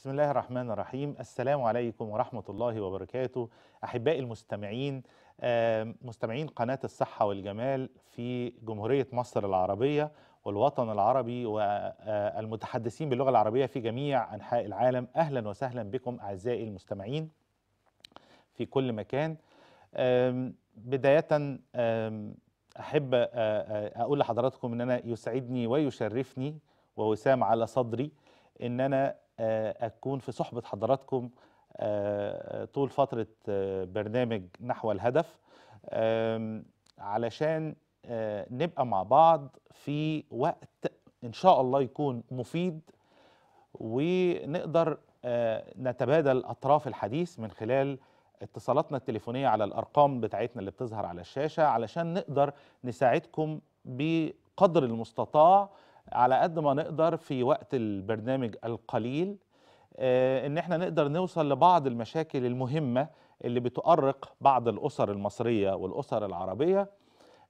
بسم الله الرحمن الرحيم السلام عليكم ورحمة الله وبركاته أحبائي المستمعين مستمعين قناة الصحة والجمال في جمهورية مصر العربية والوطن العربي والمتحدثين باللغة العربية في جميع أنحاء العالم أهلا وسهلا بكم أعزائي المستمعين في كل مكان بداية أحب أقول لحضراتكم أن أنا يسعدني ويشرفني ووسام على صدري ان انا آه، أكون في صحبة حضراتكم آه، طول فترة آه، برنامج نحو الهدف علشان نبقى مع بعض في وقت إن شاء الله يكون مفيد ونقدر نتبادل أطراف الحديث من خلال اتصالاتنا التليفونية على الأرقام بتاعتنا اللي بتظهر على الشاشة علشان نقدر نساعدكم بقدر المستطاع على قد ما نقدر في وقت البرنامج القليل آه، ان احنا نقدر نوصل لبعض المشاكل المهمه اللي بتؤرق بعض الاسر المصريه والاسر العربيه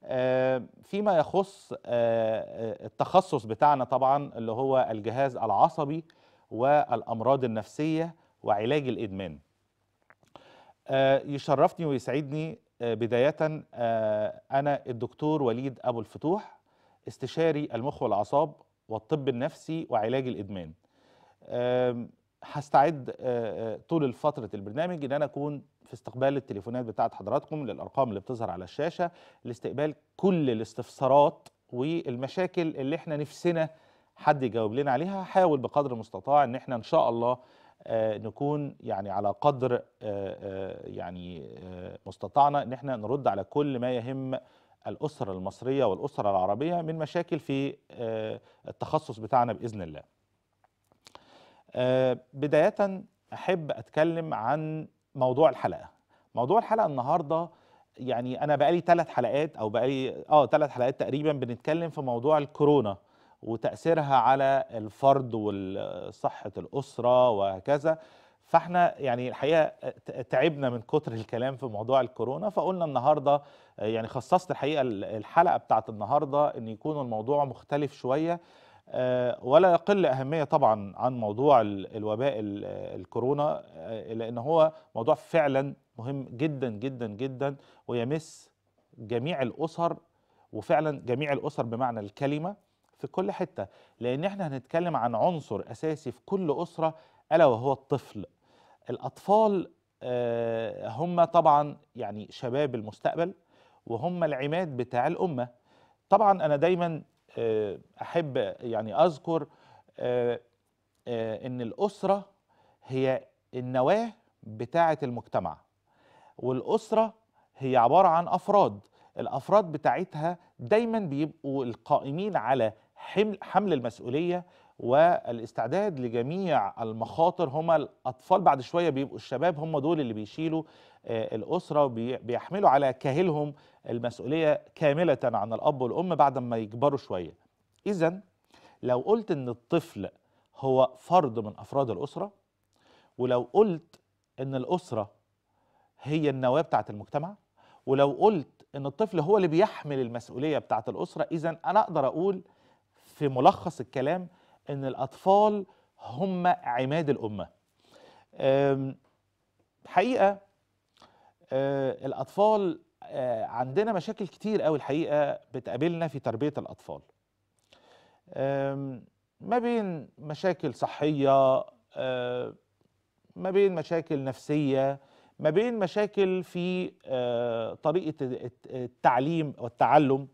آه، فيما يخص آه، التخصص بتاعنا طبعا اللي هو الجهاز العصبي والامراض النفسيه وعلاج الادمان يشرفني ويسعدني بدايه انا الدكتور وليد ابو الفتوح استشاري المخ والأعصاب والطب النفسي وعلاج الإدمان هستعد آه، آه، طول فترة البرنامج إن أنا أكون في استقبال التليفونات بتاعة حضراتكم للأرقام اللي بتظهر على الشاشة لاستقبال كل الاستفسارات والمشاكل اللي احنا نفسنا حد يجاوب لنا عليها هحاول بقدر المستطاع ان احنا ان شاء الله آه، نكون يعني على قدر يعني مستطعنا ان احنا نرد على كل ما يهم الأسر المصرية والأسر العربية من مشاكل في آه، التخصص بتاعنا بإذن الله آه، بداية أحب أتكلم عن موضوع الحلقة موضوع الحلقة النهاردة يعني أنا بقالي ثلاث حلقات أو بقالي آه ثلاث حلقات تقريبا بنتكلم في موضوع الكورونا وتأثيرها على الفرد وصحة الأسرة وهكذا فاحنا يعني الحقيقه تعبنا من كتر الكلام في موضوع الكورونا فقلنا النهارده يعني خصصت الحقيقه الحلقه بتاعه النهارده ان يكون الموضوع مختلف شويه آه، ولا يقل اهميه طبعا عن موضوع الوباء الكورونا آه، لان هو موضوع فعلا مهم جدا جدا جدا ويمس جميع الاسر وفعلا جميع الاسر بمعنى الكلمه في كل حته لان احنا هنتكلم عن عنصر اساسي في كل اسره الا وهو الطفل الأطفال آه، هم طبعا يعني شباب المستقبل وهم العماد بتاع الأمة طبعا أنا دايما آه، أحب يعني أذكر آه، إن الأسرة هي النواة بتاعة المجتمع والأسرة هي عبارة عن أفراد الأفراد بتاعتها دايما بيبقوا القائمين على حمل, حمل المسؤولية والاستعداد لجميع المخاطر هما الاطفال بعد شويه بيبقوا الشباب هما دول اللي بيشيلوا آه، الاسره وبيحملوا على كاهلهم المسؤوليه كامله عن الاب والام بعد ما يكبروا شويه. اذا لو قلت ان الطفل هو فرد من افراد الاسره ولو قلت ان الاسره هي النواه بتاعه المجتمع ولو قلت ان الطفل هو اللي بيحمل المسؤوليه بتاعه الاسره اذا انا اقدر اقول في ملخص الكلام ان الاطفال هم عماد الامه حقيقه آه، الاطفال آه، عندنا مشاكل كتير قوي الحقيقه بتقابلنا في تربيه الاطفال ما بين مشاكل صحيه آه، ما بين مشاكل نفسيه ما بين مشاكل في طريقه التعليم والتعلم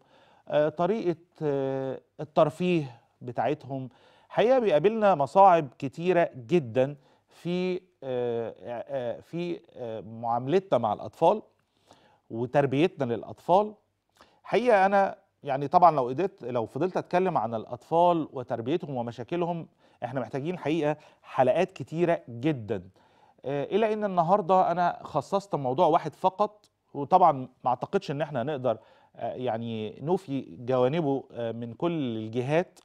طريقه الترفيه بتاعتهم حقيقه بيقابلنا مصاعب كتيره جدا في آه، آه، في آه، معاملتنا مع الاطفال وتربيتنا للاطفال حقيقه انا يعني طبعا لو قدرت لو فضلت اتكلم عن الاطفال وتربيتهم ومشاكلهم احنا محتاجين حقيقه حلقات كتيره جدا الى ان النهارده انا خصصت موضوع واحد فقط وطبعا ما اعتقدش ان احنا هنقدر يعني نوفي جوانبه من كل الجهات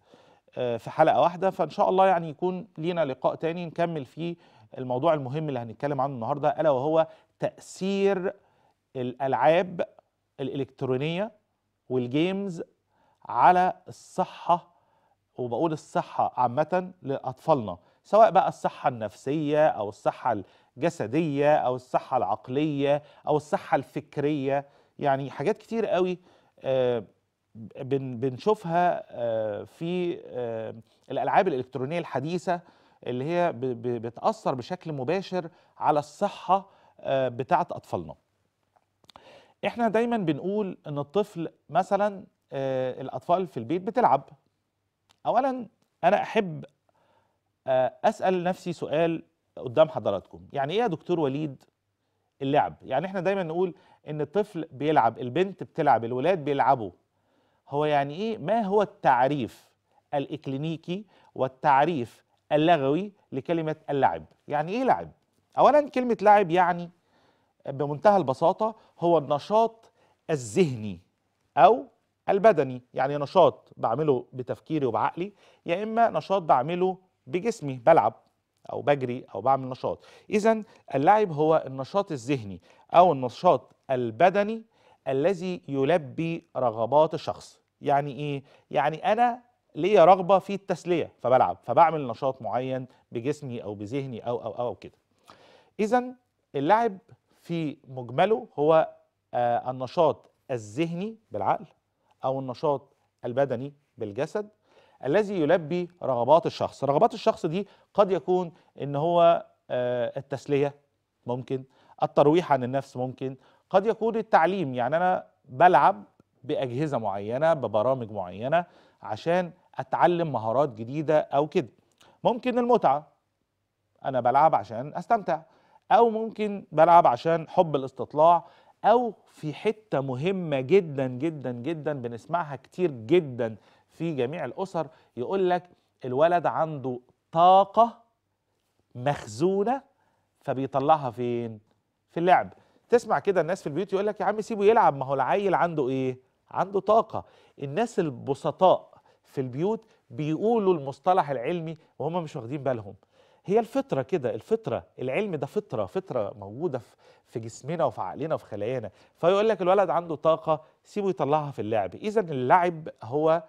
آه، في حلقه واحده فان شاء الله يعني يكون لينا لقاء تاني نكمل فيه الموضوع المهم اللي هنتكلم عنه النهارده الا وهو تاثير الالعاب الالكترونيه والجيمز على الصحه وبقول الصحه عامه لاطفالنا سواء بقى الصحه النفسيه او الصحه الجسديه او الصحه العقليه او الصحه الفكريه يعني حاجات كتير قوي آه بنشوفها آه، في آه، الالعاب الالكترونيه الحديثه اللي هي بتاثر بشكل مباشر على الصحه آه، بتاعه اطفالنا احنا دايما بنقول ان الطفل مثلا الاطفال في البيت بتلعب اولا انا احب اسال نفسي سؤال قدام حضراتكم يعني ايه يا دكتور وليد اللعب يعني احنا دايما نقول ان الطفل بيلعب البنت بتلعب الولاد بيلعبوا هو يعني ايه ما هو التعريف الاكلينيكي والتعريف اللغوي لكلمه اللعب يعني ايه لعب اولا كلمه لعب يعني بمنتهى البساطه هو النشاط الذهني او البدني يعني نشاط بعمله بتفكيري وبعقلي يا يعني اما نشاط بعمله بجسمي بلعب او بجري او بعمل نشاط اذا اللعب هو النشاط الذهني او النشاط البدني الذي يلبي رغبات الشخص يعني ايه يعني انا ليا رغبه في التسليه فبلعب فبعمل نشاط معين بجسمي او بذهني او او او كده اذا اللعب في مجمله هو آه النشاط الذهني بالعقل او النشاط البدني بالجسد الذي يلبي رغبات الشخص رغبات الشخص دي قد يكون ان هو آه التسليه ممكن الترويح عن النفس ممكن قد يكون التعليم يعني انا بلعب باجهزه معينه ببرامج معينه عشان اتعلم مهارات جديده او كده ممكن المتعه انا بلعب عشان استمتع او ممكن بلعب عشان حب الاستطلاع او في حته مهمه جدا جدا جدا بنسمعها كتير جدا في جميع الاسر يقول لك الولد عنده طاقه مخزونه فبيطلعها فين في اللعب تسمع كده الناس في البيوت يقول لك يا عم سيبه يلعب ما هو العيل عنده ايه عنده طاقه الناس البسطاء في البيوت بيقولوا المصطلح العلمي وهم مش واخدين بالهم هي الفطرة كده الفطرة العلم ده فطرة فطرة موجودة في جسمنا وفي عقلنا وفي خلايانا فيقول لك الولد عنده طاقة سيبه يطلعها في اللعب إذا اللعب هو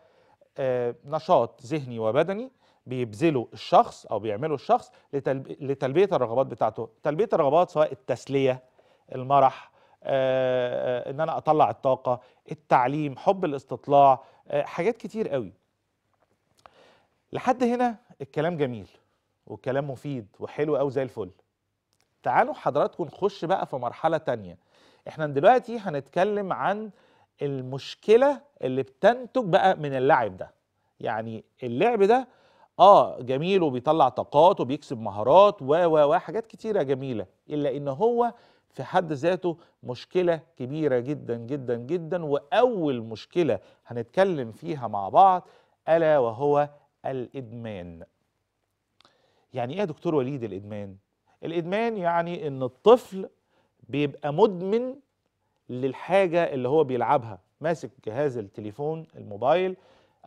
آه، نشاط ذهني وبدني بيبذله الشخص أو بيعمله الشخص لتلبية الرغبات بتاعته تلبية الرغبات سواء التسلية المرح آه، آه، آه، ان انا اطلع الطاقه التعليم حب الاستطلاع حاجات كتير قوي لحد هنا الكلام جميل والكلام مفيد وحلو قوي زي الفل تعالوا حضراتكم نخش بقى في مرحله تانية احنا دلوقتي هنتكلم عن المشكله اللي بتنتج بقى من اللعب ده يعني اللعب ده اه جميل وبيطلع طاقات وبيكسب مهارات و و و حاجات كتيره جميله الا ان هو في حد ذاته مشكلة كبيرة جدا جدا جدا وأول مشكلة هنتكلم فيها مع بعض ألا وهو الإدمان يعني إيه يا دكتور وليد الإدمان؟ الإدمان يعني إن الطفل بيبقى مدمن للحاجة اللي هو بيلعبها ماسك جهاز التليفون الموبايل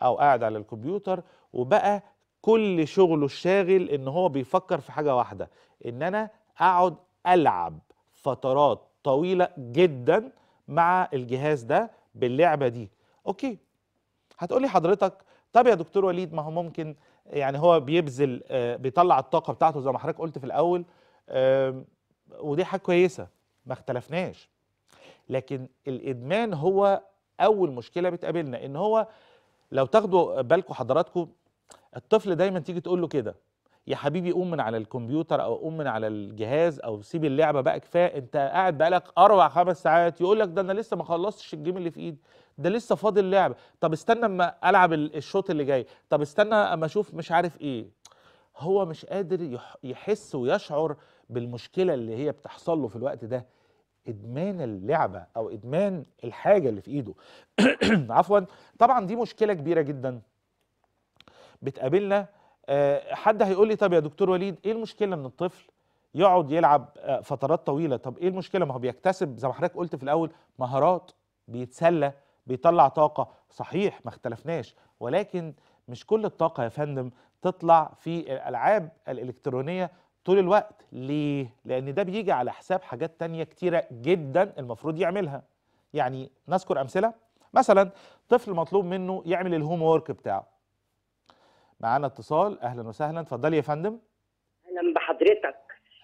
أو قاعد على الكمبيوتر وبقى كل شغله الشاغل إن هو بيفكر في حاجة واحدة إن أنا أقعد ألعب فترات طويله جدا مع الجهاز ده باللعبه دي اوكي هتقولي حضرتك طب يا دكتور وليد ما هو ممكن يعني هو بيبذل آه، بيطلع الطاقه بتاعته زي ما حضرتك قلت في الاول ودي حاجه كويسه ما اختلفناش لكن الادمان هو اول مشكله بتقابلنا ان هو لو تاخدوا بالكم حضراتكم الطفل دايما تيجي تقول له كده يا حبيبي قوم من على الكمبيوتر او قوم من على الجهاز او سيب اللعبه بقى كفايه انت قاعد بقالك اربع خمس ساعات يقول لك ده انا لسه ما خلصتش الجيم اللي في ايدي ده لسه فاضل لعبه طب استنى اما العب الشوط اللي جاي طب استنى اما اشوف مش عارف ايه هو مش قادر يحس ويشعر بالمشكله اللي هي بتحصل له في الوقت ده ادمان اللعبه او ادمان الحاجه اللي في ايده عفوا طبعا دي مشكله كبيره جدا بتقابلنا آه، حد هيقول لي طب يا دكتور وليد ايه المشكله ان الطفل يقعد يلعب آه، فترات طويله طب ايه المشكله ما هو بيكتسب زي ما حضرتك قلت في الاول مهارات بيتسلى بيطلع طاقه صحيح ما اختلفناش ولكن مش كل الطاقه يا فندم تطلع في الالعاب الالكترونيه طول الوقت ليه لان ده بيجي على حساب حاجات تانية كتيره جدا المفروض يعملها يعني نذكر امثله مثلا طفل مطلوب منه يعمل الهوم وورك بتاعه معانا اتصال اهلا وسهلا اتفضلي يا فندم اهلا بحضرتك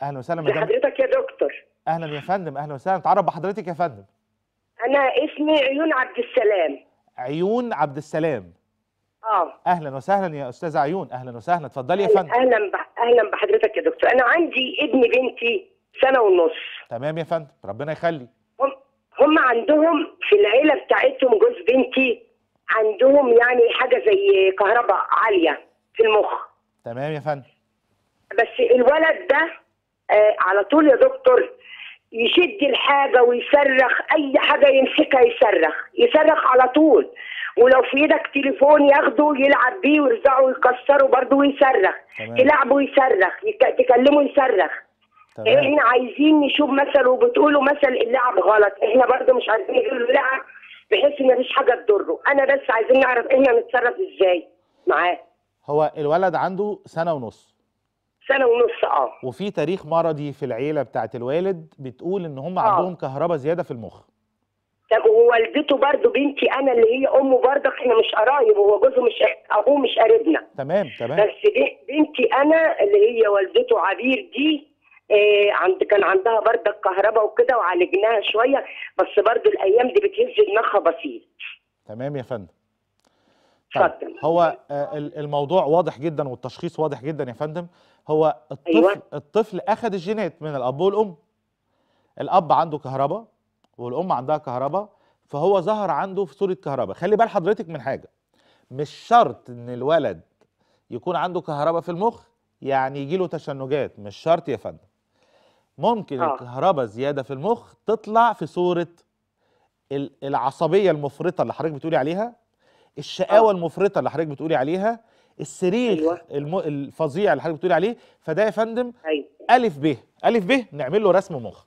اهلا وسهلا مدام بحضرتك يا دكتور اهلا يا فندم اهلا وسهلا اتعرف بحضرتك يا فندم انا اسمي عيون عبد السلام عيون عبد السلام اه اهلا وسهلا يا استاذه عيون اهلا وسهلا اتفضلي يا طيب، فندم اهلا اهلا بحضرتك يا دكتور انا عندي ابن بنتي سنه ونص تمام يا فندم ربنا يخلي هم, هم عندهم في العيله بتاعتهم جوز بنتي عندهم يعني حاجه زي كهرباء عاليه في المخ تمام يا فندم بس الولد ده آه على طول يا دكتور يشد الحاجه ويصرخ اي حاجه يمسكها يصرخ يصرخ على طول ولو في ايدك تليفون ياخده يلعب بيه ويرزعه ويكسره برضه ويصرخ يلعبه يصرخ تكلمه يصرخ احنا عايزين نشوف مثل وبتقولوا مثل اللعب غلط احنا برضه مش عايزين نقول لعب بحيث ان مفيش حاجه تضره انا بس عايزين نعرف احنا نتصرف ازاي معاه هو الولد عنده سنه ونص سنه ونص اه وفي تاريخ مرضي في العيله بتاعه الوالد بتقول ان هم آه. عندهم كهرباء زياده في المخ طب ووالدته برضه بنتي انا اللي هي امه برضه احنا مش قرايب هو جوزه مش ابوه مش قريبنا تمام تمام بس بنتي انا اللي هي والدته عبير دي إيه عند كان عندها بردك كهرباء وكده وعالجناها شويه بس برضو الايام دي بتهز دماغها بسيط تمام يا فندم طيب هو آه، الموضوع واضح جدا والتشخيص واضح جدا يا فندم هو الطفل أيوة. الطفل اخذ الجينات من الاب والام الاب عنده كهرباء والام عندها كهرباء فهو ظهر عنده في صوره كهرباء خلي بال حضرتك من حاجه مش شرط ان الولد يكون عنده كهرباء في المخ يعني يجيله تشنجات مش شرط يا فندم ممكن آه. الكهرباء زياده في المخ تطلع في صوره العصبيه المفرطه اللي حضرتك بتقولي عليها الشقاوه آه. المفرطه اللي حضرتك بتقولي عليها السرير أيوة. الم... الفظيع اللي حضرتك بتقولي عليه فده يا فندم أيوة. الف ب الف ب نعمل له رسم مخ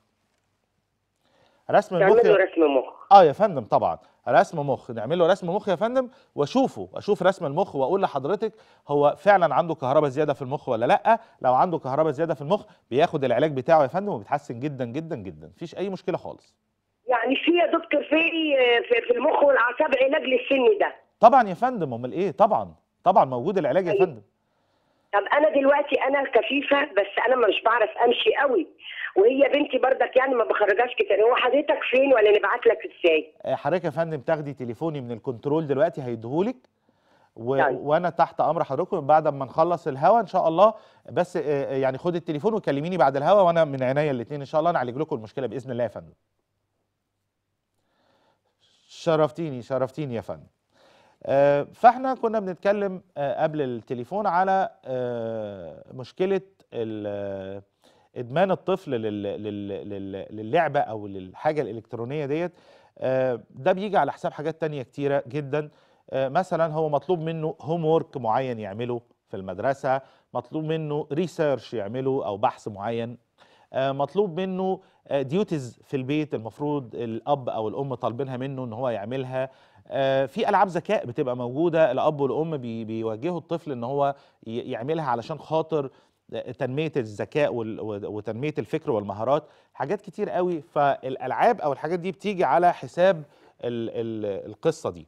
رسم المخ رسم مخ اه يا فندم طبعا رسم مخ نعمل له رسم مخ يا فندم واشوفه اشوف رسم المخ واقول لحضرتك هو فعلا عنده كهرباء زياده في المخ ولا لا لو عنده كهرباء زياده في المخ بياخد العلاج بتاعه يا فندم وبيتحسن جدا جدا جدا مفيش اي مشكله خالص يعني في يا دكتور في إيه؟ في المخ والاعصاب علاج للسن ده طبعا يا فندم امال ايه طبعا طبعا موجود العلاج يا طيب. فندم طب انا دلوقتي انا الكفيفه بس انا مش بعرف امشي قوي وهي بنتي بردك يعني ما بخرجهاش كتير هو حضرتك فين ولا نبعت لك ازاي آه، حضرتك يا فندم تاخدي تليفوني من الكنترول دلوقتي هيديهولك و... يعني. وانا تحت امر حضراتكم بعد ما نخلص الهوا ان شاء الله بس آه، آه، يعني خدي التليفون وكلميني بعد الهوا وانا من عينيا الاثنين ان شاء الله نعالج لكم المشكله باذن الله يا فندم شرفتيني شرفتيني يا فندم آه، فاحنا كنا بنتكلم آه، قبل التليفون على آه، مشكله ادمان الطفل للعبه او للحاجه الالكترونيه ديت ده بيجي على حساب حاجات تانية كتيره جدا مثلا هو مطلوب منه هوم وورك معين يعمله في المدرسه مطلوب منه ريسيرش يعمله او بحث معين مطلوب منه ديوتيز في البيت المفروض الاب او الام طالبينها منه ان هو يعملها آه، في العاب ذكاء بتبقى موجوده الاب والام بيوجهوا الطفل ان هو يعملها علشان خاطر آه، تنميه الذكاء وتنميه الفكر والمهارات حاجات كتير قوي فالالعاب او الحاجات دي بتيجي على حساب القصه دي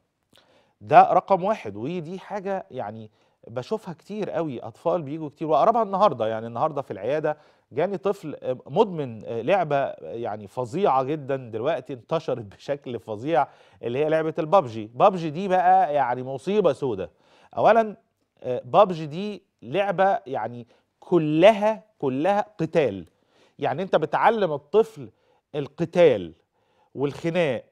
ده رقم واحد ودي حاجه يعني بشوفها كتير قوي اطفال بيجوا كتير واقربها النهارده يعني النهارده في العياده جاني طفل آه، مدمن آه، لعبه آه، يعني فظيعه جدا دلوقتي انتشرت بشكل فظيع اللي هي لعبه البابجي بابجي دي بقى يعني مصيبه سودة اولا بابجي دي لعبه يعني كلها كلها قتال يعني انت بتعلم الطفل القتال والخناق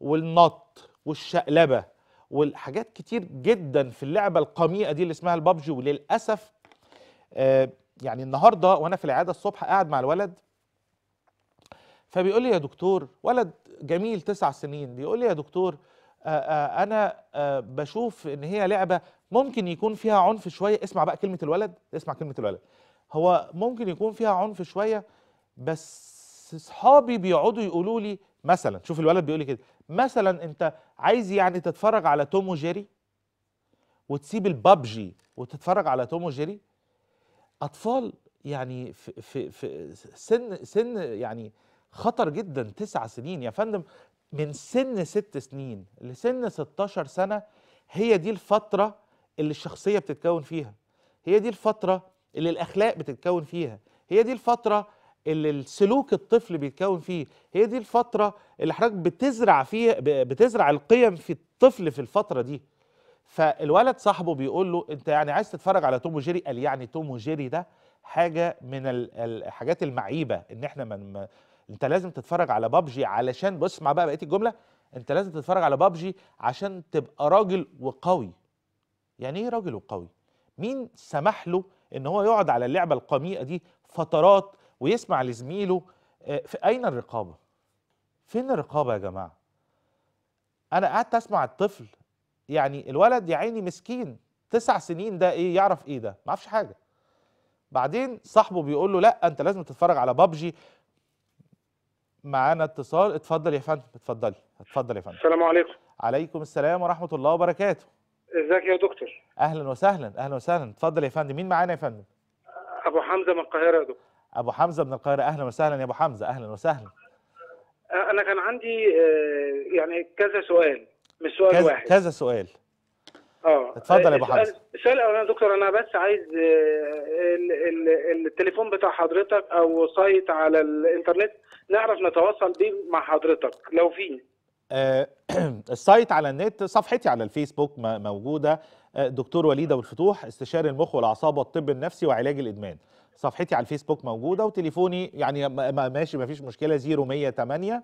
والنط والشقلبه والحاجات كتير جدا في اللعبه القميئه دي اللي اسمها البابجي وللاسف آه يعني النهارده وانا في العياده الصبح قاعد مع الولد فبيقول لي يا دكتور ولد جميل تسع سنين بيقول لي يا دكتور آآ آه، آه، انا آآ آه، بشوف ان هي لعبه ممكن يكون فيها عنف شويه اسمع بقى كلمه الولد اسمع كلمه الولد هو ممكن يكون فيها عنف شويه بس اصحابي بيقعدوا يقولوا لي مثلا شوف الولد بيقول لي كده مثلا انت عايز يعني تتفرج على توم وجيري وتسيب البابجي وتتفرج على توم وجيري اطفال يعني في في في سن سن يعني خطر جدا تسع سنين يا فندم من سن ست سنين لسن 16 سنه هي دي الفتره اللي الشخصيه بتتكون فيها هي دي الفتره اللي الاخلاق بتتكون فيها هي دي الفتره اللي السلوك الطفل بيتكون فيه هي دي الفتره اللي حضرتك بتزرع فيها بتزرع القيم في الطفل في الفتره دي فالولد صاحبه بيقول له انت يعني عايز تتفرج على توم وجيري قال يعني توم وجيري ده حاجه من الحاجات المعيبه ان احنا من انت لازم تتفرج على بابجي علشان بص مع بقى بقيه الجمله انت لازم تتفرج على بابجي عشان تبقى راجل وقوي يعني ايه راجل وقوي مين سمح له ان هو يقعد على اللعبه القميئه دي فترات ويسمع لزميله آه، في اين الرقابه فين الرقابه يا جماعه انا قعدت اسمع الطفل يعني الولد يا عيني مسكين تسع سنين ده ايه يعرف ايه ده ما عرفش حاجه بعدين صاحبه بيقول له لا انت لازم تتفرج على بابجي معانا اتصال اتفضل يا فندم اتفضلي اتفضل يا فندم السلام عليكم عليكم السلام ورحمه الله وبركاته ازيك يا دكتور اهلا وسهلا اهلا وسهلا اتفضل يا فندم مين معانا يا فندم ابو حمزه من القاهره يا دكتور ابو حمزه من القاهره اهلا وسهلا يا ابو حمزه اهلا وسهلا انا كان عندي آه، يعني كذا سؤال مش سؤال كز... واحد كذا سؤال اه اتفضل يا ابو حمزه السؤال الاولاني يا دكتور انا بس عايز آه، ال ال التليفون بتاع حضرتك او سايت على الانترنت نعرف نتواصل بيه مع حضرتك لو في آه، السايت على النت صفحتي على الفيسبوك موجوده آه، دكتور وليد ابو الفتوح استشاري المخ والاعصاب والطب النفسي وعلاج الادمان صفحتي على الفيسبوك موجوده وتليفوني يعني ماشي ما فيش مشكله 0108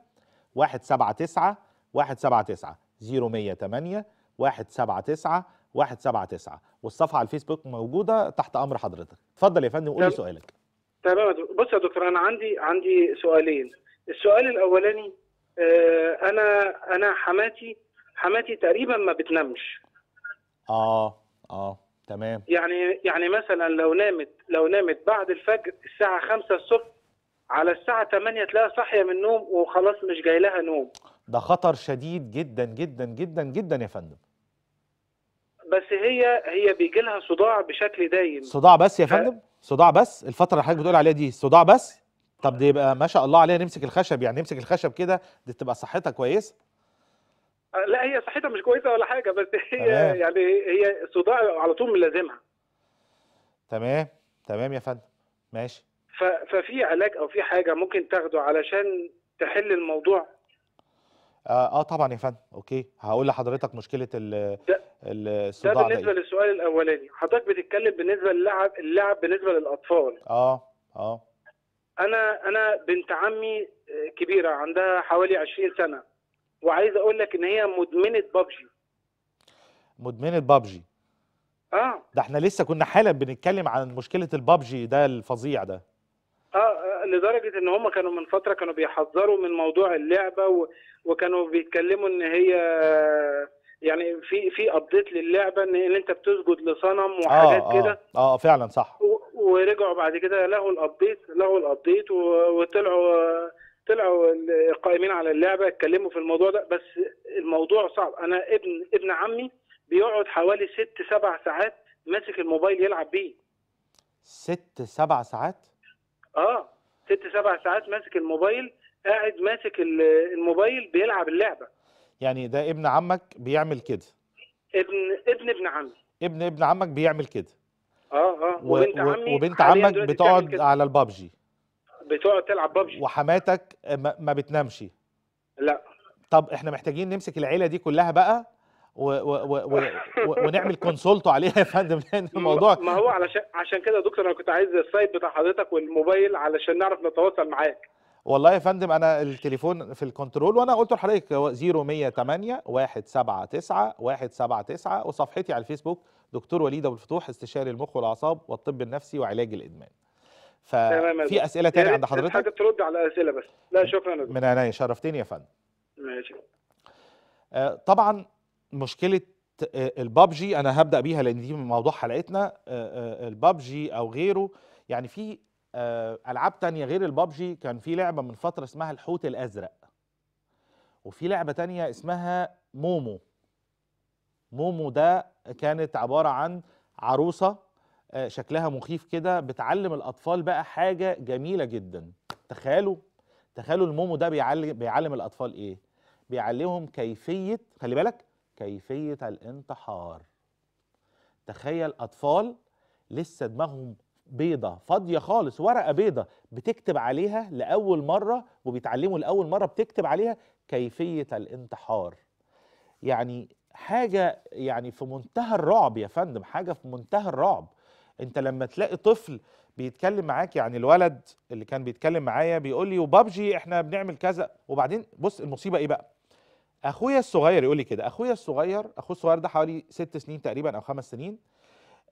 179 179 0108 179 179 والصفحه على الفيسبوك موجوده تحت امر حضرتك اتفضل يا فندم قول سؤالك تمام بص يا دكتور انا عندي عندي سؤالين السؤال الاولاني آه، انا انا حماتي حماتي تقريبا ما بتنامش اه اه تمام يعني يعني مثلا لو نامت لو نامت بعد الفجر الساعه 5 الصبح على الساعه 8 تلاقيها صاحيه من النوم وخلاص مش جاي لها نوم ده خطر شديد جدا جدا جدا جدا يا فندم بس هي هي بيجي لها صداع بشكل دايم صداع بس يا فندم صداع بس الفتره اللي حضرتك بتقول عليها دي صداع بس طب دي يبقى ما شاء الله عليها نمسك الخشب يعني نمسك الخشب كده دي تبقى صحتها كويسه آه، لا هي صحتها مش كويسه ولا حاجه بس هي تمام. يعني هي صداع على طول ملازمها تمام تمام يا فندم ماشي ففي علاج او في حاجه ممكن تاخده علشان تحل الموضوع آه،, اه, طبعا يا فندم اوكي هقول لحضرتك مشكله الصداع ده, بالنسبه ده إيه؟ للسؤال الاولاني حضرتك بتتكلم بالنسبه للعب اللعب بالنسبه للاطفال اه اه انا انا بنت عمي آه، كبيره عندها حوالي 20 سنه وعايز اقول لك ان هي مدمنه بابجي مدمنه بابجي اه ده احنا لسه كنا حالا بنتكلم عن مشكله البابجي ده الفظيع ده لدرجه ان هم كانوا من فتره كانوا بيحذروا من موضوع اللعبه وكانوا بيتكلموا ان هي يعني في في ابديت للعبه ان, إن انت بتسجد لصنم وحاجات آه، آه. كده اه اه فعلا صح ورجعوا بعد كده لهوا الابديت لهوا الابديت وطلعوا طلعوا القائمين على اللعبه اتكلموا في الموضوع ده بس الموضوع صعب انا ابن ابن عمي بيقعد حوالي ست سبع ساعات ماسك الموبايل يلعب بيه ست سبع ساعات اه ست سبع ساعات ماسك الموبايل قاعد ماسك الموبايل بيلعب اللعبه يعني ده ابن عمك بيعمل كده ابن ابن ابن عمي ابن ابن عمك بيعمل كده اه اه وبنت عمي وبنت عمك بتقعد على البابجي بتقعد تلعب بابجي وحماتك ما بتنامش لا طب احنا محتاجين نمسك العيله دي كلها بقى و و و و ونعمل كونسولتو عليها يا فندم لان الموضوع ما هو علشان عشان كده يا دكتور انا كنت عايز السايت بتاع حضرتك والموبايل علشان نعرف نتواصل معاك والله يا فندم انا التليفون في الكنترول وانا قلت لحضرتك 0108 179 179 وصفحتي على الفيسبوك دكتور وليد ابو الفتوح استشاري المخ والاعصاب والطب النفسي وعلاج الادمان ففي اسئله تانية عند حضرتك حاجه ترد على اسئله بس لا شكرا من عينيا شرفتني يا فندم ماشي آه، طبعا مشكله آه، البابجي انا هبدا بيها لان دي موضوع حلقتنا آه، آه، البابجي او غيره يعني في العاب تانية غير البابجي كان في لعبه من فتره اسمها الحوت الازرق وفي لعبه تانية اسمها مومو مومو ده كانت عباره عن عروسه شكلها مخيف كده بتعلم الاطفال بقى حاجه جميله جدا تخيلوا تخيلوا المومو ده بيعلم بيعلم الاطفال ايه بيعلمهم كيفيه خلي بالك كيفية الانتحار تخيل أطفال لسه دماغهم بيضة فاضية خالص ورقة بيضة بتكتب عليها لأول مرة وبيتعلموا لأول مرة بتكتب عليها كيفية الانتحار يعني حاجة يعني في منتهى الرعب يا فندم حاجة في منتهى الرعب انت لما تلاقي طفل بيتكلم معاك يعني الولد اللي كان بيتكلم معايا بيقول لي وبابجي احنا بنعمل كذا وبعدين بص المصيبة ايه بقى اخويا الصغير يقول لي كده اخويا الصغير اخو الصغير ده حوالي ست سنين تقريبا او خمس سنين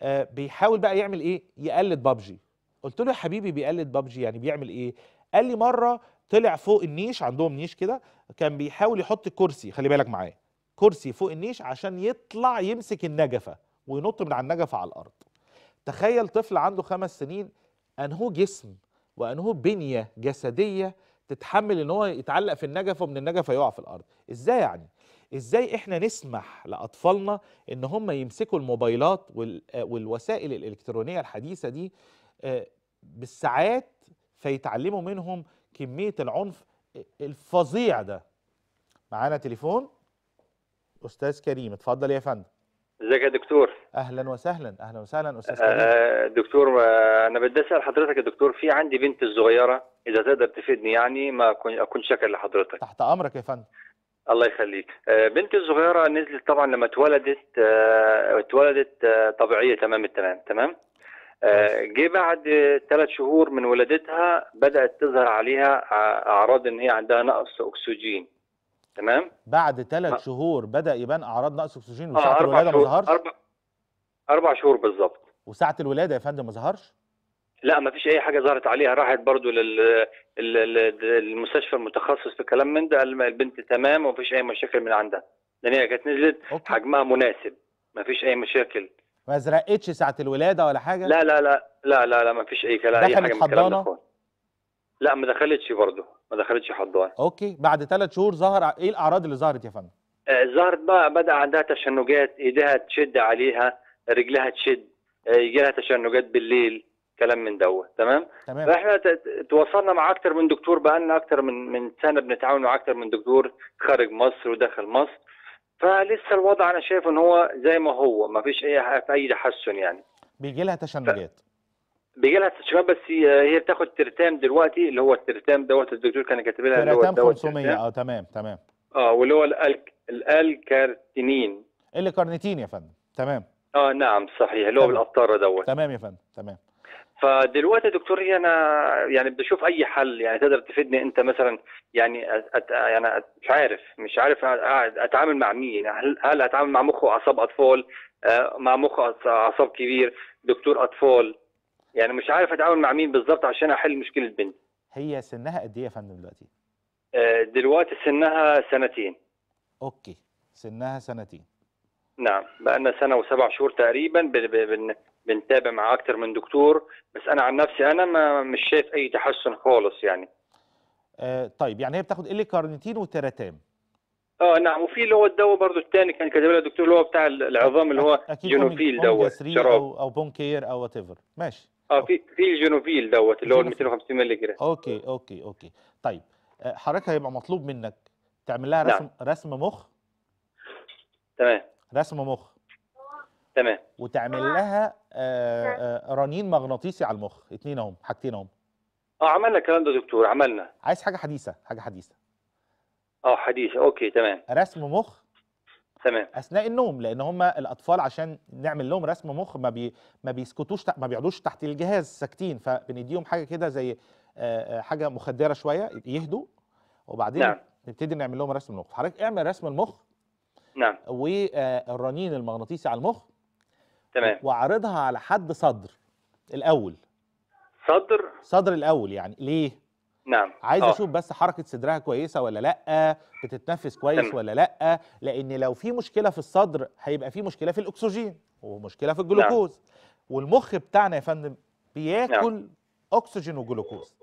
آه بيحاول بقى يعمل ايه يقلد بابجي قلت له يا حبيبي بيقلد بابجي يعني بيعمل ايه قال لي مره طلع فوق النيش عندهم نيش كده كان بيحاول يحط كرسي خلي بالك معايا كرسي فوق النيش عشان يطلع يمسك النجفه وينط من على النجفه على الارض تخيل طفل عنده خمس سنين انهو جسم وانهو بنيه جسديه تتحمل ان هو يتعلق في النجفه ومن النجفه يقع في الارض ازاي يعني ازاي احنا نسمح لاطفالنا ان هم يمسكوا الموبايلات آه، والوسائل الالكترونيه الحديثه دي آه، بالساعات فيتعلموا منهم كميه العنف آه، الفظيع ده معانا تليفون استاذ كريم اتفضل يا فندم ازيك يا دكتور اهلا وسهلا اهلا وسهلا استاذ آه، كريم آه دكتور انا بدي اسال حضرتك يا دكتور في عندي بنتي الصغيره اذا تقدر تفيدني يعني ما اكون اكون شاكر لحضرتك تحت امرك يا فندم الله يخليك آه، بنتي الصغيره نزلت طبعا لما اتولدت آه، اتولدت طبيعيه تمام التمام تمام جه بعد ثلاث شهور من ولادتها بدات تظهر عليها اعراض ان هي عندها نقص اكسجين تمام بعد ثلاث شهور بدا يبان اعراض نقص اكسجين وساعه الولاده ما ظهرش اربع شهور بالظبط وساعه الولاده يا فندم ما ظهرش لا ما فيش اي حاجه ظهرت عليها راحت برضو للمستشفى المتخصص في كلام من ده قال البنت تمام وما فيش اي مشاكل من عندها لان هي كانت نزلت أوكي. حجمها مناسب ما فيش اي مشاكل ما زرقتش ساعه الولاده ولا حاجه لا لا لا لا لا, لا ما فيش اي كلام دخلت حضانة؟ لا ما دخلتش برضه ما دخلتش حضانه اوكي بعد ثلاث شهور ظهر ايه الاعراض اللي ظهرت يا فندم آه، ظهرت بقى بدا عندها تشنجات ايديها تشد عليها رجلها تشد آه، يجي لها تشنجات بالليل كلام من دوت تمام؟, تمام فاحنا تواصلنا مع اكتر من دكتور بقى لنا اكتر من من سنه بنتعاون مع اكتر من دكتور خارج مصر وداخل مصر فلسه الوضع انا شايف ان هو زي ما هو ما فيش اي في اي تحسن يعني بيجي لها تشنجات بيجي لها تشنجات بس هي بتاخد ترتام دلوقتي اللي هو الترتام دوت الدكتور كان كاتب لها اللي هو ترتام 500 اه تمام تمام اه واللي هو الالكارتينين الكارتينين يا فندم تمام اه نعم صحيح اللي هو بالقطاره دوت تمام يا فندم تمام فدلوقتي دكتور هي انا يعني بشوف اي حل يعني تقدر تفيدني انت مثلا يعني أت... يعني مش عارف مش عارف اتعامل مع مين يعني هل, هل اتعامل مع مخ واعصاب اطفال آه، مع مخ اعصاب كبير دكتور اطفال يعني مش عارف اتعامل مع مين بالظبط عشان احل مشكله بنتي هي سنها قد ايه يا فندم دلوقتي آه، دلوقتي سنها سنتين اوكي سنها سنتين نعم بقى لنا سنه وسبع شهور تقريبا بنتابع مع اكثر من دكتور بس انا عن نفسي انا ما مش شايف اي تحسن خالص يعني آه طيب يعني هي بتاخد اللي كارنيتين وتيراتام اه نعم وفي اللي هو الدواء برضه الثاني كان كاتب لها الدكتور اللي هو بتاع العظام اللي هو جينوفيل دوت شراب او او بون كير او وات ايفر ماشي اه في في الجينوفيل دوت اللي هو 250 مللي جرام اوكي اوكي اوكي طيب آه، حضرتك هيبقى مطلوب منك تعمل لها نعم. رسم نعم. رسم مخ تمام رسم مخ تمام وتعمل لها آه، آه، رنين مغناطيسي على المخ اتنين اهم حاجتين اهم اه عملنا الكلام ده يا دكتور عملنا عايز حاجه حديثه حاجه حديثه اه حديثه اوكي تمام رسم مخ تمام اثناء النوم لان هم الاطفال عشان نعمل لهم رسم مخ ما بي ما بيسكتوش ما بيقعدوش تحت الجهاز ساكتين فبنديهم حاجه كده زي آه، حاجه مخدره شويه يهدوا وبعدين نعم. نبتدي نعمل لهم رسم المخ حضرتك اعمل رسم المخ نعم والرنين المغناطيسي على المخ تمام واعرضها على حد صدر الاول صدر صدر الاول يعني ليه نعم عايز آه. اشوف بس حركه صدرها كويسه ولا لا بتتنفس كويس تمام. ولا لا لان لو في مشكله في الصدر هيبقى في مشكله في الاكسجين ومشكله في نعم. الجلوكوز نعم. والمخ بتاعنا يا فندم بياكل نعم. اكسجين وجلوكوز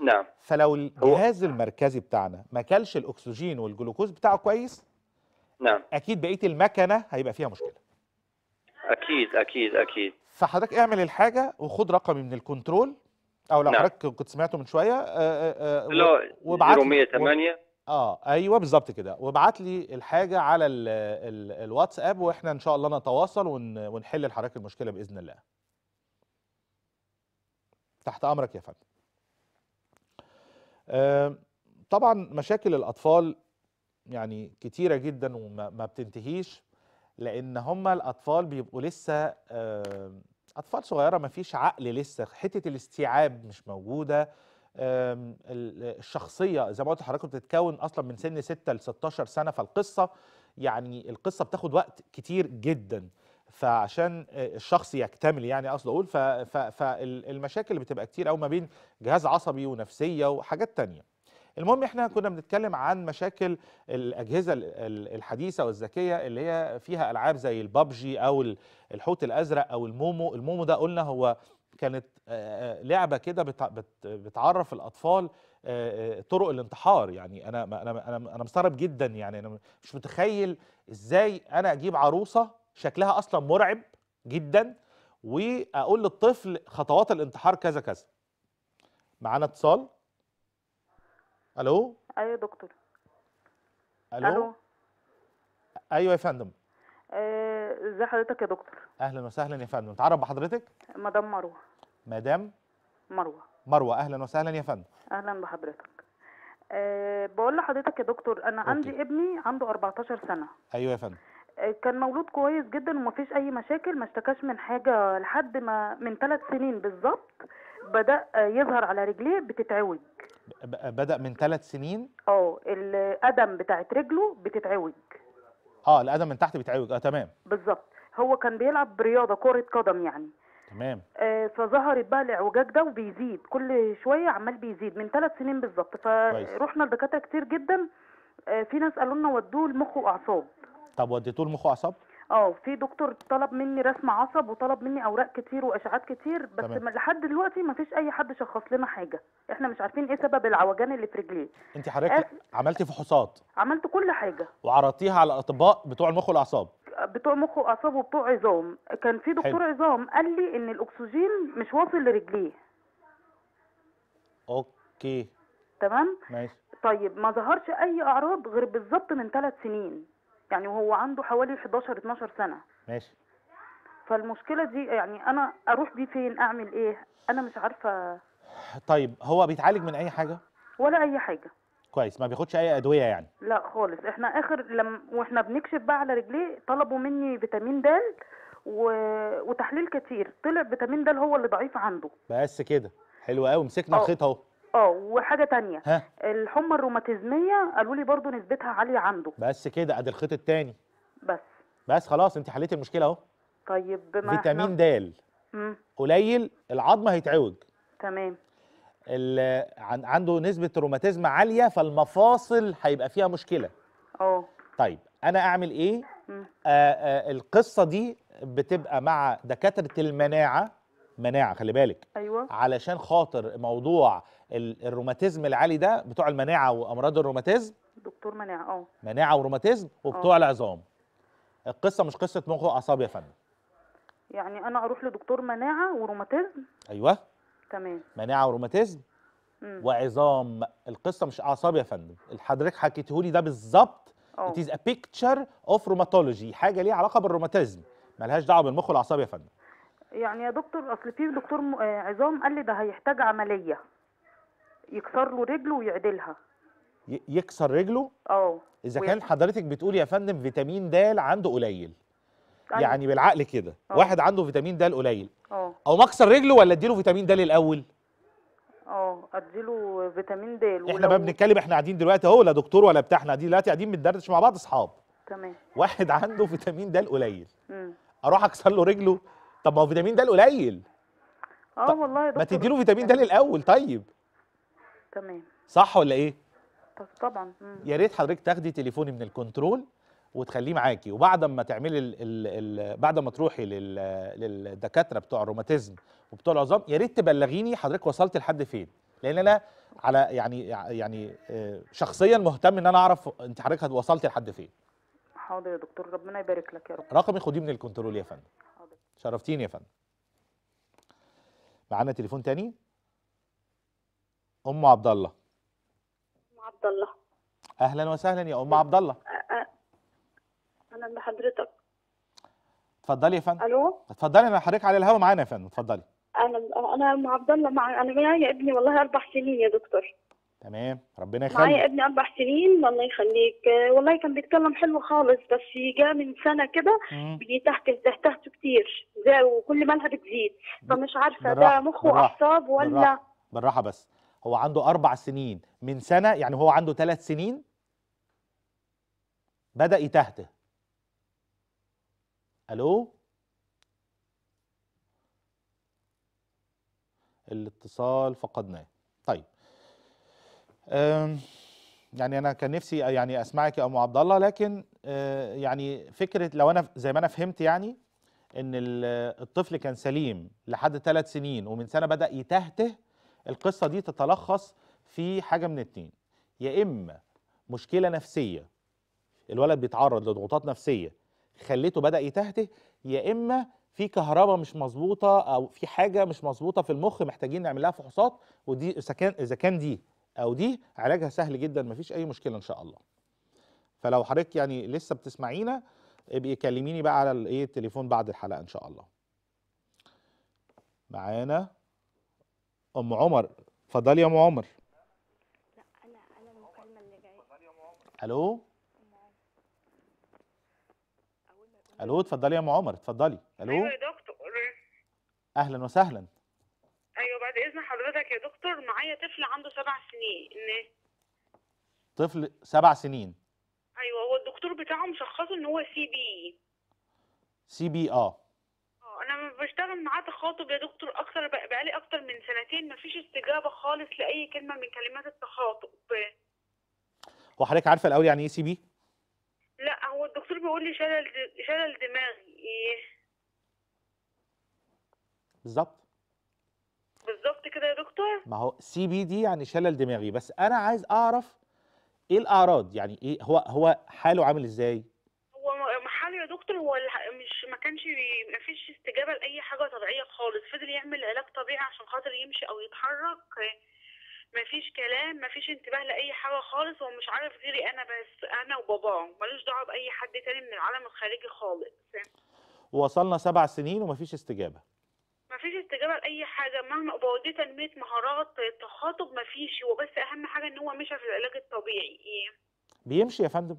نعم فلو الجهاز المركزي بتاعنا ما كلش الاكسجين والجلوكوز بتاعه كويس نعم اكيد بقيه المكنه هيبقى فيها مشكله اكيد اكيد اكيد فحضرتك اعمل الحاجه وخد رقمي من الكنترول او لو نعم. حضرتك كنت سمعته من شويه آه، آه، آه، لا وابعت 8 اه ايوه بالظبط كده وابعت لي الحاجه على الواتساب واحنا ان شاء الله نتواصل ونحل لحضرتك المشكله باذن الله تحت امرك يا فندم طبعا مشاكل الاطفال يعني كتيره جدا وما بتنتهيش لان هم الاطفال بيبقوا لسه اطفال صغيره ما فيش عقل لسه حته الاستيعاب مش موجوده الشخصيه زي ما قلت لحضراتكم بتتكون اصلا من سن 6 ل 16 سنه فالقصه يعني القصه بتاخد وقت كتير جدا فعشان آه، الشخص يكتمل يعني اقصد اقول فالمشاكل اللي بتبقى كتير قوي ما بين جهاز عصبي ونفسيه وحاجات تانية المهم احنا كنا بنتكلم عن مشاكل الاجهزه الحديثه والذكيه اللي هي فيها العاب زي البابجي او الحوت الازرق او المومو المومو ده قلنا هو كانت لعبه كده بتعرف الاطفال طرق الانتحار يعني انا انا انا انا مستغرب جدا يعني انا مش متخيل ازاي انا اجيب عروسه شكلها اصلا مرعب جدا واقول للطفل خطوات الانتحار كذا كذا معانا اتصال الو ايوه يا دكتور الو, ألو. ايوه يا فندم آه، ازي حضرتك يا دكتور اهلا وسهلا يا فندم اتعرف بحضرتك مدام مروه مدام مروه مروه اهلا وسهلا يا فندم اهلا بحضرتك أه بقول لحضرتك يا دكتور انا أوكي. عندي ابني عنده 14 سنه ايوه يا فندم كان مولود كويس جدا ومفيش اي مشاكل ما اشتكاش من حاجه لحد ما من ثلاث سنين بالظبط بدا يظهر على رجليه بتتعوج بدا من ثلاث سنين اه القدم بتاعت رجله بتتعوج اه القدم من تحت بتعوج اه تمام بالظبط هو كان بيلعب رياضه كره قدم يعني تمام آه فظهرت بقى الاعوجاج ده وبيزيد كل شويه عمال بيزيد من ثلاث سنين بالظبط فروحنا لدكاتره كتير جدا آه في ناس قالوا لنا ودوه لمخ واعصاب طب وديتوه لمخ عصب؟ اه في دكتور طلب مني رسم عصب وطلب مني اوراق كتير واشعات كتير بس تمام. لحد دلوقتي ما فيش اي حد شخص لنا حاجه احنا مش عارفين ايه سبب العوجان اللي في رجليه انت حضرتك أف... آه، عملتي فحوصات عملت كل حاجه وعرضتيها على الاطباء بتوع المخ والاعصاب بتوع مخ واعصاب وبتوع عظام كان في دكتور حلو. عظام قال لي ان الاكسجين مش واصل لرجليه اوكي تمام ماشي طيب ما ظهرش اي اعراض غير بالظبط من ثلاث سنين يعني وهو عنده حوالي 11 12 سنه ماشي فالمشكله دي يعني انا اروح بيه فين اعمل ايه انا مش عارفه طيب هو بيتعالج من اي حاجه ولا اي حاجه كويس ما بياخدش اي ادويه يعني لا خالص احنا اخر لما واحنا بنكشف بقى على رجليه طلبوا مني فيتامين د و... وتحليل كتير طلع فيتامين د هو اللي ضعيف عنده بس كده حلو قوي مسكنا آه. الخيط اهو اه وحاجه تانية ها؟ الحمى الروماتيزميه قالوا لي برضو نسبتها عاليه عنده بس كده ادي الخيط التاني بس بس خلاص انت حليتي المشكله اهو طيب بما فيتامين د قليل العظم هيتعوج تمام عنده نسبه روماتيزم عاليه فالمفاصل هيبقى فيها مشكله اه طيب انا اعمل ايه آآ آآ القصه دي بتبقى مع دكاتره المناعه مناعه خلي بالك ايوه علشان خاطر موضوع الروماتيزم العالي ده بتوع المناعه وامراض الروماتيزم دكتور مناعه اه مناعه وروماتيزم وبتوع أوه. العظام القصه مش قصه مخ واعصاب يا فندم يعني انا اروح لدكتور مناعه وروماتيزم ايوه تمام مناعه وروماتيزم وعظام القصه مش اعصاب يا فندم حضرتك حكيتهولي ده بالظبط آه. It is a picture of rheumatology حاجه ليها علاقه بالروماتيزم ملهاش دعوه بالمخ والاعصاب يا فندم يعني يا دكتور اصل في دكتور آه، عظام قال لي ده هيحتاج عمليه يكسر له رجله ويعدلها يكسر رجله اه اذا كان حضرتك بتقول يا فندم فيتامين د عنده قليل أيوة. يعني بالعقل كده آه. واحد عنده فيتامين د قليل اه او مكسر رجله ولا اديله فيتامين د الاول اه اديله فيتامين د احنا ما بنتكلم احنا قاعدين دلوقتي اهو لا دكتور ولا بتاع احنا قاعدين دلوقتي قاعدين بندردش مع بعض اصحاب تمام واحد عنده فيتامين د قليل اروح اكسر له رجله طب ما هو فيتامين د قليل اه والله يا دكتور ما تديله فيتامين د الاول طيب تمام صح ولا ايه طبعا يا ريت حضرتك تاخدي تليفوني من الكنترول وتخليه معاكي وبعد ما تعملي ال ال بعد ما تروحي للدكاتره بتوع الروماتيزم وبتوع العظام يا ريت تبلغيني حضرتك وصلت لحد فين لان انا على يعني يعني آه، شخصيا مهتم ان انا اعرف انت حضرتك وصلت لحد فين حاضر يا دكتور ربنا يبارك لك يا رب رقمي خديه من الكنترول يا فندم شرفتيني يا فندم معانا تليفون تاني ام عبد الله ام عبد الله اهلا وسهلا يا ام عبد الله اهلا بحضرتك اتفضلي يا فندم الو اتفضلي انا حضرتك على الهوا معانا يا فندم اتفضلي انا انا ام عبد الله مع انا معايا ابني والله اربع سنين يا دكتور تمام ربنا يخليك معايا ابني اربع سنين الله يخليك آه، والله كان بيتكلم حلو خالص بس جاء من سنه كده بيتهته تحته كتير زي وكل مالها بتزيد فمش عارفه ده مخ واعصاب ولا بالراحة. بالراحه بس هو عنده اربع سنين من سنه يعني هو عنده ثلاث سنين بدا يتهته الو الاتصال فقدناه يعني انا كان نفسي يعني اسمعك يا ام عبد الله لكن آه، يعني فكره لو انا زي ما انا فهمت يعني ان الطفل كان سليم لحد ثلاث سنين ومن سنه بدا يتهته القصه دي تتلخص في حاجه من اتنين يا اما مشكله نفسيه الولد بيتعرض لضغوطات نفسيه خليته بدا يتهته يا اما في كهرباء مش مظبوطه او في حاجه مش مظبوطه في المخ محتاجين نعمل لها فحوصات ودي اذا كان دي او دي علاجها سهل جدا مفيش اي مشكله ان شاء الله فلو حضرتك يعني لسه بتسمعينا ابقي كلميني بقى على الايه التليفون بعد الحلقه ان شاء الله معانا ام عمر اتفضلي يا ام عمر لا انا انا المكالمه اللي جايه الو الو اتفضلي يا ام عمر اتفضلي الو ايوه يا دكتور اهلا وسهلا بعد اذن حضرتك يا دكتور معايا طفل عنده سبع سنين ان طفل سبع سنين ايوه هو الدكتور بتاعه مشخصه ان هو سي بي سي بي اه انا بشتغل معاه تخاطب يا دكتور اكتر بقالي اكتر من سنتين مفيش استجابه خالص لاي كلمه من كلمات التخاطب هو حضرتك عارفه الاول يعني ايه سي بي لا هو الدكتور بيقول لي شلل شلل دماغي ايه بالظبط بالظبط كده يا دكتور ما هو سي بي دي يعني شلل دماغي بس انا عايز اعرف ايه الاعراض يعني ايه هو هو حاله عامل ازاي هو حاله يا دكتور هو مش ما كانش ما فيش استجابه لاي حاجه طبيعيه خالص فضل يعمل علاج طبيعي عشان خاطر يمشي او يتحرك ما فيش كلام ما فيش انتباه لاي حاجه خالص هو مش عارف غيري انا بس انا وباباه ملوش دعوه باي حد تاني من العالم الخارجي خالص وصلنا سبع سنين ومفيش استجابه فيش استجابه لاي حاجه مهما بوديه تنميه مهارات تخاطب فيش هو بس اهم حاجه ان هو مشى في العلاج الطبيعي ايه بيمشي يا فندم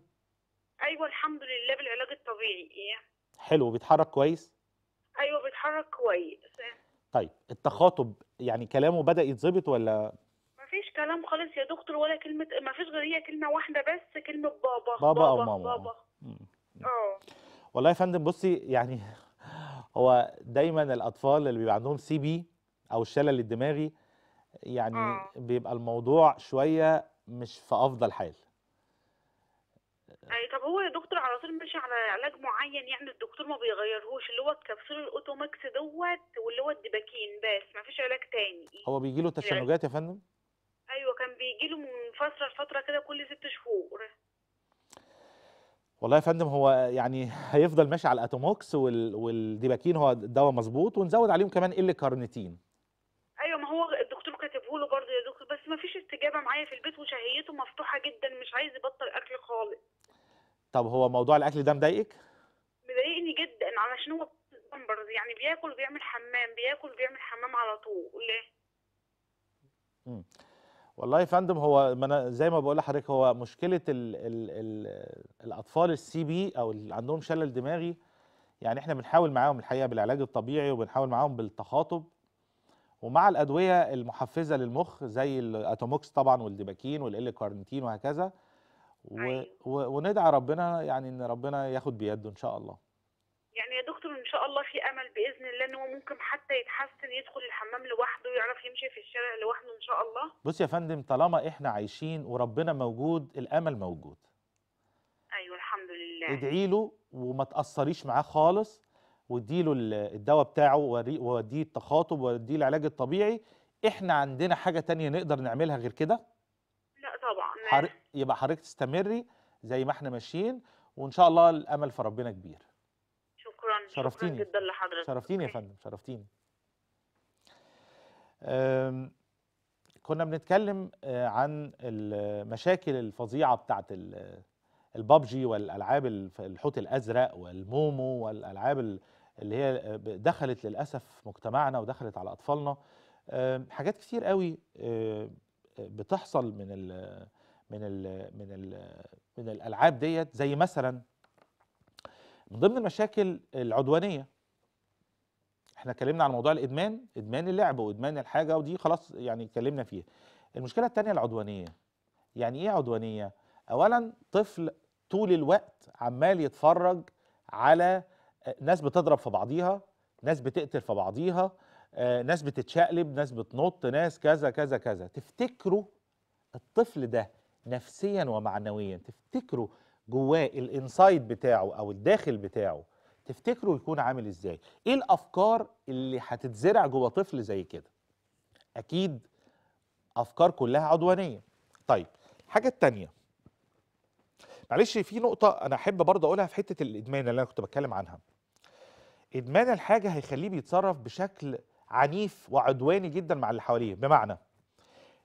ايوه الحمد لله بالعلاج الطبيعي ايه حلو بيتحرك كويس ايوه بيتحرك كويس طيب التخاطب يعني كلامه بدا يتظبط ولا مفيش كلام خالص يا دكتور ولا كلمه مفيش غير هي كلمه واحده بس كلمه بابا بابا, بابا او ماما بابا اه والله يا فندم بصي يعني هو دايما الاطفال اللي بيبقى عندهم سي بي او الشلل الدماغي يعني بيبقى الموضوع شويه مش في افضل حال أي طب هو يا دكتور على طول ماشي على علاج معين يعني الدكتور ما بيغيرهوش اللي هو الكبسول الاوتوماكس دوت واللي هو الدباكين بس ما فيش علاج تاني هو بيجي له يعني تشنجات يا فندم؟ ايوه كان بيجي له من فتره لفتره كده كل ست شهور والله يا فندم هو يعني هيفضل ماشي على الاتوموكس وال... والديباكين هو دواء مظبوط ونزود عليهم كمان ال كارنيتين ايوه ما هو الدكتور كاتبه له برضه يا دكتور بس ما فيش استجابه معايا في البيت وشهيته مفتوحه جدا مش عايز يبطل اكل خالص طب هو موضوع الاكل ده مضايقك مضايقني جدا علشان هو يعني بياكل بيعمل حمام بياكل بيعمل حمام على طول ليه امم والله يا فندم هو ما انا زي ما بقول لحضرتك هو مشكله الـ الـ الـ الاطفال السي بي او اللي عندهم شلل دماغي يعني احنا بنحاول معاهم الحقيقه بالعلاج الطبيعي وبنحاول معاهم بالتخاطب ومع الادويه المحفزه للمخ زي الاتوموكس طبعا والديباكين والال كارنتين وهكذا أيوة. و... وندعي ربنا يعني ان ربنا ياخد بيده ان شاء الله يعني يا دكتور ان شاء الله في امل باذن الله ان هو ممكن حتى يتحسن يدخل الحمام لوحده يعرف يمشي في الشارع لوحده ان شاء الله بص يا فندم طالما احنا عايشين وربنا موجود الامل موجود ايوه الحمد لله ادعي له وما تاثريش معاه خالص له الدواء بتاعه ووديه التخاطب ووديه العلاج الطبيعي احنا عندنا حاجه تانية نقدر نعملها غير كده لا طبعا حر... يبقى حضرتك تستمري زي ما احنا ماشيين وان شاء الله الامل في ربنا كبير شرفتيني جدا لحضرتك شرفتيني يا فندم شرفتيني كنا بنتكلم آه، عن المشاكل الفظيعه بتاعت البابجي والالعاب الحوت الازرق والمومو والالعاب اللي هي آه، دخلت للاسف مجتمعنا ودخلت على اطفالنا حاجات كتير قوي آه، بتحصل من الـ من الـ من الـ من الالعاب ديت زي مثلا من ضمن المشاكل العدوانيه احنا اتكلمنا عن موضوع الادمان ادمان اللعب وادمان الحاجه ودي خلاص يعني اتكلمنا فيها المشكله الثانيه العدوانيه يعني ايه عدوانيه اولا طفل طول الوقت عمال يتفرج على آه، ناس بتضرب في بعضيها ناس بتقتل في بعضيها آه، ناس بتتشقلب ناس بتنط ناس كذا كذا كذا تفتكروا الطفل ده نفسيا ومعنويا تفتكروا جواه الانسايد بتاعه او الداخل بتاعه تفتكروا يكون عامل ازاي ايه الافكار اللي هتتزرع جوه طفل زي كده اكيد افكار كلها عدوانيه طيب الحاجه الثانيه معلش في نقطه انا احب برضه اقولها في حته الادمان اللي انا كنت بتكلم عنها ادمان الحاجه هيخليه بيتصرف بشكل عنيف وعدواني جدا مع اللي حواليه بمعنى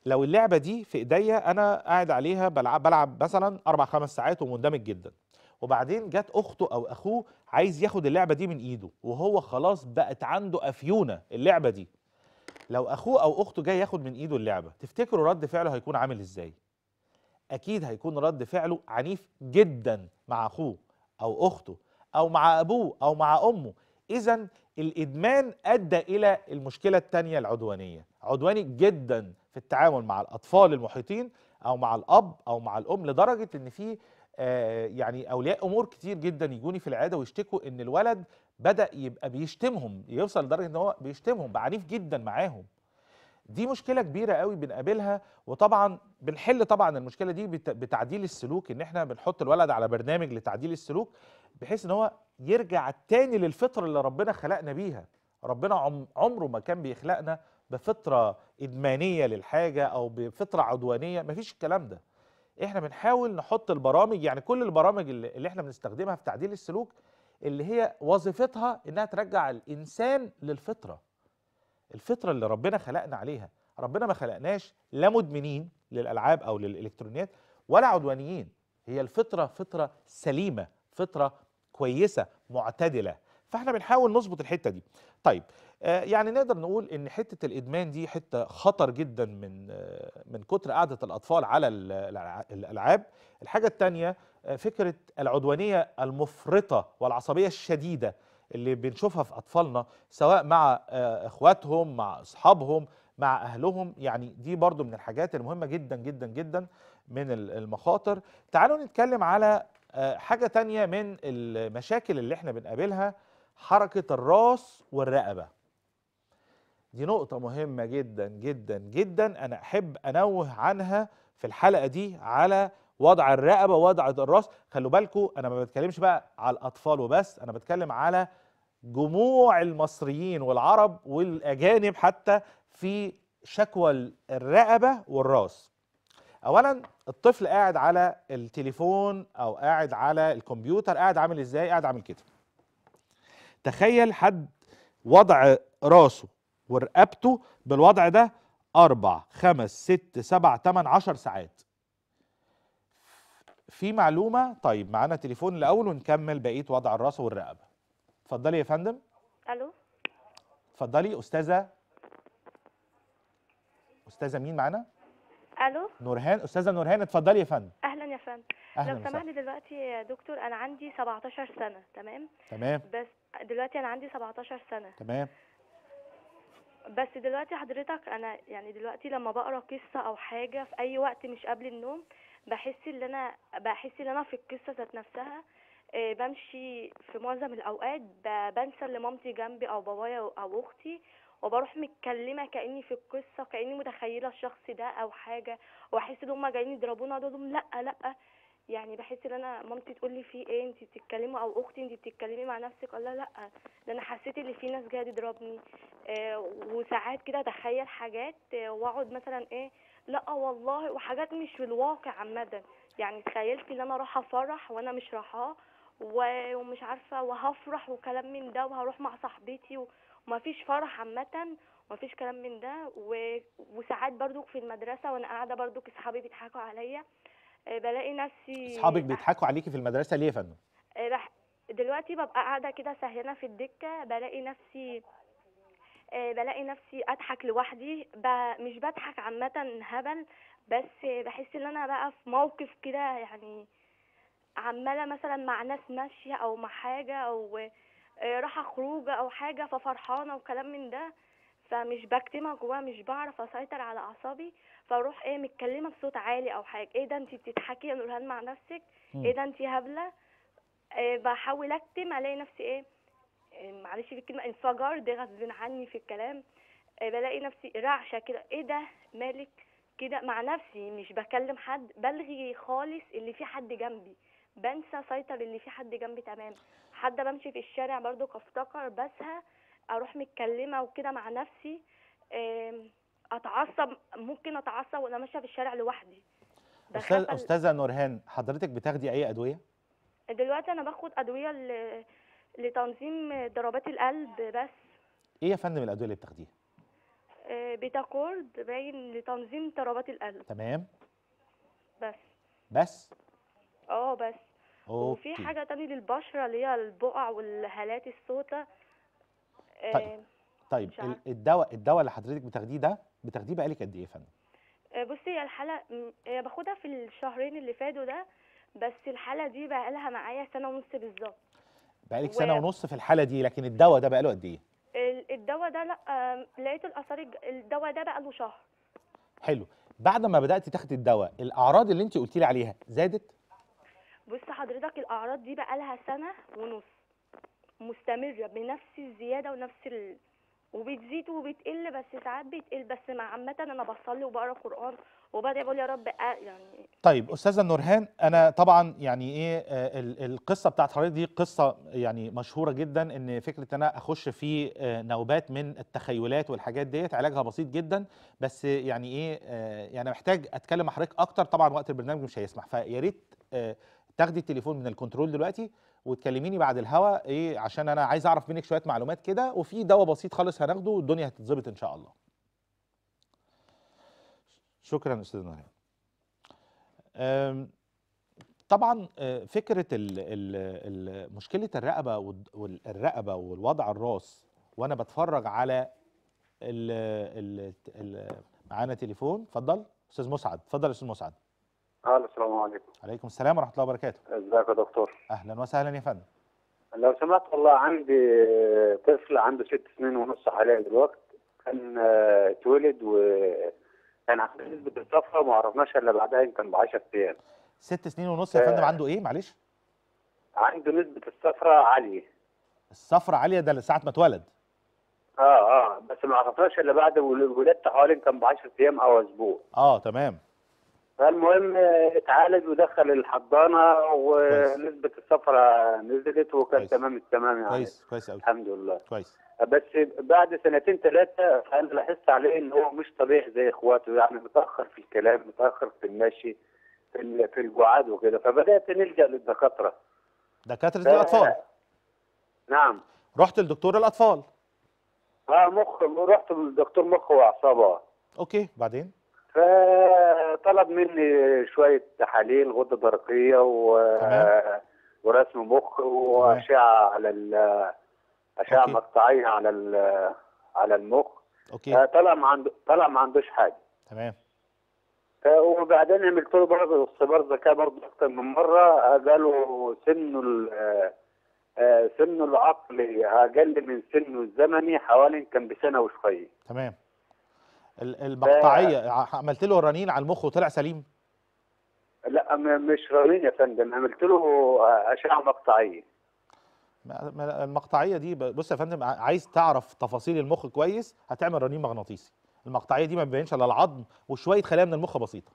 لو اللعبه دي في ايديا انا قاعد عليها بلعب بلعب مثلا اربع خمس ساعات ومندمج جدا وبعدين جت اخته او اخوه عايز ياخد اللعبه دي من ايده وهو خلاص بقت عنده افيونه اللعبه دي لو اخوه او اخته جاي ياخد من ايده اللعبه تفتكروا رد فعله هيكون عامل ازاي اكيد هيكون رد فعله عنيف جدا مع اخوه او اخته او مع ابوه او مع امه اذا الادمان ادى الى المشكله الثانيه العدوانيه عدواني جدا في التعامل مع الاطفال المحيطين او مع الاب او مع الام لدرجه ان في آه، يعني اولياء امور كتير جدا يجوني في العياده ويشتكوا ان الولد بدا يبقى بيشتمهم يوصل لدرجه ان هو بيشتمهم بعنيف عنيف جدا معاهم دي مشكله كبيره قوي بنقابلها وطبعا بنحل طبعا المشكله دي بتعديل السلوك ان احنا بنحط الولد على برنامج لتعديل السلوك بحيث ان هو يرجع تاني للفطره اللي ربنا خلقنا بيها ربنا عمره ما كان بيخلقنا بفطره ادمانيه للحاجه او بفطره عدوانيه مفيش الكلام ده احنا بنحاول نحط البرامج يعني كل البرامج اللي احنا بنستخدمها في تعديل السلوك اللي هي وظيفتها انها ترجع الانسان للفطره الفطره اللي ربنا خلقنا عليها ربنا ما خلقناش لا مدمنين للالعاب او للالكترونيات ولا عدوانيين هي الفطره فطره سليمه فطره كويسه معتدله فاحنا بنحاول نظبط الحته دي طيب آه، يعني نقدر نقول ان حته الادمان دي حته خطر جدا من آه، من كتر قعده الاطفال على الالعاب الحاجه الثانيه آه، فكره العدوانيه المفرطه والعصبيه الشديده اللي بنشوفها في اطفالنا سواء مع اخواتهم مع اصحابهم مع اهلهم يعني دي برضو من الحاجات المهمه جدا جدا جدا من المخاطر تعالوا نتكلم على حاجه تانية من المشاكل اللي احنا بنقابلها حركه الراس والرقبه دي نقطة مهمة جدا جدا جدا أنا أحب أنوه عنها في الحلقة دي على وضع الرقبة ووضع الراس خلوا بالكم أنا ما بتكلمش بقى على الأطفال وبس أنا بتكلم على جموع المصريين والعرب والأجانب حتى في شكوى الرقبة والراس أولا الطفل قاعد على التليفون أو قاعد على الكمبيوتر قاعد عامل إزاي قاعد عامل كده تخيل حد وضع راسه ورقبته بالوضع ده أربع خمس ست سبع تمن عشر ساعات في معلومة طيب معانا تليفون الأول ونكمل بقية وضع الراس والرقبة اتفضلي يا فندم ألو اتفضلي أستاذة أستاذة مين معانا؟ الو نورهان استاذه نورهان اتفضلي يا فندم اهلا يا فندم أهلا لو سمح دلوقتي يا دكتور انا عندي 17 سنه تمام تمام بس دلوقتي انا عندي 17 سنه تمام بس دلوقتي حضرتك انا يعني دلوقتي لما بقرا قصه او حاجه في اي وقت مش قبل النوم بحس ان انا بحس ان انا في القصه ذات نفسها آه، بمشي في معظم الاوقات بنسى اللي مامتي جنبي او بابايا او اختي وبروح متكلمه كاني في القصه كاني متخيله الشخص ده او حاجه واحس ان هم جايين يضربونا دول لا لا يعني بحس ان انا مامتي تقول لي في ايه انت بتتكلمي او اختي انت بتتكلمي مع نفسك اقول لها لا ده انا حسيت ان في ناس جايه تضربني آه وساعات كده اتخيل حاجات آه واقعد مثلا ايه لا والله وحاجات مش في الواقع عامه يعني تخيلت ان انا رايحه فرح وانا مش راحاه ومش عارفه وهفرح وكلام من ده وهروح مع صاحبتي ومفيش فرح عامه ومفيش كلام من ده وساعات برضو في المدرسه وانا قاعده برضو اصحابي بيضحكوا عليا آه، بلاقي نفسي اصحابك بيضحكوا عليكي في المدرسه ليه يا فندم؟ آه، دلوقتي ببقى قاعده كده سهرانه في الدكه بلاقي نفسي آه، بلاقي نفسي اضحك لوحدي ب... مش بضحك عامه هبل بس بحس ان انا بقى في موقف كده يعني عماله مثلا مع ناس ماشيه او مع حاجه او راح خروجه او حاجه ففرحانه وكلام من ده فمش بكتمها جواها مش بعرف اسيطر على اعصابي فاروح ايه متكلمه بصوت عالي او حاجه ايه ده انت بتضحكي نورهان مع نفسك ايه ده انت هبله إيه بحاول اكتم الاقي نفسي ايه, إيه معلش في الكلمه انفجار ده غصب عني في الكلام إيه بلاقي نفسي رعشه كده ايه ده مالك كده مع نفسي مش بكلم حد بلغي خالص اللي في حد جنبي بنسى سيطر اللي في حد جنبي تمام حتى بمشي في الشارع برضو افتكر بسها اروح متكلمه وكده مع نفسي إيه اتعصب ممكن اتعصب وانا ماشيه في الشارع لوحدي استاذ استاذه نورهان حضرتك بتاخدي اي ادويه دلوقتي انا باخد ادويه لتنظيم ضربات القلب بس ايه يا فندم الادويه اللي بتاخديها آه، بيتاكورد باين لتنظيم ضربات القلب تمام بس بس اه بس أوكي. وفي حاجه تاني للبشره اللي هي البقع والهالات الصوتة طيب. آه، طيب الدواء الدواء اللي حضرتك بتاخديه ده بتاخديه بقالك قد ايه يا فندم؟ آه، بصي هي الحاله هي باخدها في الشهرين اللي فاتوا ده بس الحاله دي بقى لها معايا سنه ونص بالظبط بقالك و... سنه ونص في الحاله دي لكن الدواء ده بقاله قد ايه؟ الدواء ده لا لقيت الاثار الدواء ده بقى له شهر حلو بعد ما بدات تاخدي الدواء الاعراض اللي انت قلتي لي عليها زادت؟ بص حضرتك الاعراض دي بقى لها سنه ونص مستمره بنفس الزياده ونفس ال... وبتزيد وبتقل بس ساعات بتقل بس مع عامه انا بصلي وبقرا قران وبدعي بقول يا رب يعني طيب استاذه نورهان انا طبعا يعني ايه آه، القصه بتاعت حضرتك دي قصه يعني مشهوره جدا ان فكره ان انا اخش في آه، نوبات من التخيلات والحاجات ديت علاجها بسيط جدا بس يعني ايه آه، يعني محتاج اتكلم مع حضرتك اكتر طبعا وقت البرنامج مش هيسمح فيا ريت تاخدي التليفون من الكنترول دلوقتي وتكلميني بعد الهوا ايه عشان انا عايز اعرف منك شويه معلومات كده وفي دواء بسيط خالص هناخده والدنيا هتتظبط ان شاء الله شكرا استاذ نهيان طبعا آه، فكره مشكله الرقبه والرقبه والوضع الراس وانا بتفرج على ال ال معانا تليفون اتفضل استاذ مسعد اتفضل استاذ مسعد اهلا السلام عليكم عليكم السلام ورحمه الله وبركاته ازيك يا دكتور اهلا وسهلا يا فندم لو سمحت والله عندي طفل عنده ست سنين ونص حاليا دلوقتي كان آه، اتولد وكان عنده نسبه الصفرة ما عرفناش الا بعدها يمكن ب 10 ايام ست سنين ونص يا فندم آه. عنده ايه معلش؟ عنده نسبه الصفرة عاليه الصفرة عاليه ده ساعه ما اتولد اه اه بس ما عرفناش الا بعد ولادته حوالي كان ب 10 ايام او اسبوع اه تمام فالمهم آه، اتعالج ودخل الحضانه ونسبه السفره نزلت وكان كويس. تمام التمام يعني كويس كويس قوي الحمد لله كويس بس بعد سنتين ثلاثه فانا لاحظت عليه ان هو مش طبيعي زي اخواته يعني متاخر في الكلام متاخر في المشي في في الجعاد وكده فبدات نلجا للدكاتره دكاتره ف... الاطفال نعم رحت لدكتور الاطفال اه مخ رحت لدكتور مخ واعصاب اوكي بعدين فطلب مني شويه تحاليل غده درقيه و ورسم مخ واشعه على اشعه مقطعيه على على المخ اوكي آه، طلع ما عند طلع ما عندوش حاجه تمام آه، وبعدين عملت له برضه اختبار ذكاء برضه اكثر من مره آه، قالوا سنه سنه العقلي اقل من سنه الزمني حوالي كان بسنه وشويه تمام المقطعيه عملت له رنين على المخ وطلع سليم لا مش رنين يا فندم عملت له اشعه مقطعيه المقطعيه دي بص يا فندم عايز تعرف تفاصيل المخ كويس هتعمل رنين مغناطيسي المقطعيه دي ما بتبينش الا العظم وشويه خلايا من المخ بسيطه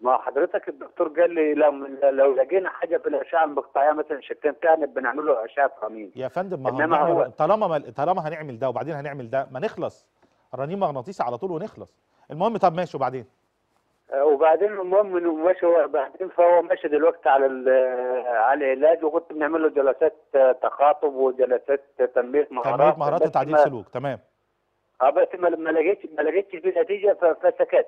ما حضرتك الدكتور قال لي لو لو لقينا حاجه في الاشعه المقطعيه مثلا شتان تاني بنعمل له اشعه رنين يا فندم ما هو طالما طالما هنعمل ده وبعدين هنعمل ده ما نخلص رنين مغناطيسي على طول ونخلص المهم طب ماشي وبعدين آه، وبعدين المهم انه ماشي هو بعدين فهو ماشي دلوقتي على آه، على العلاج وكنت بنعمل له جلسات آه، تخاطب وجلسات تنميه مهارات تنميه مهارات وتعديل سلوك تمام اه بس ما لقيتش ما لقيتش فيه نتيجه فسكت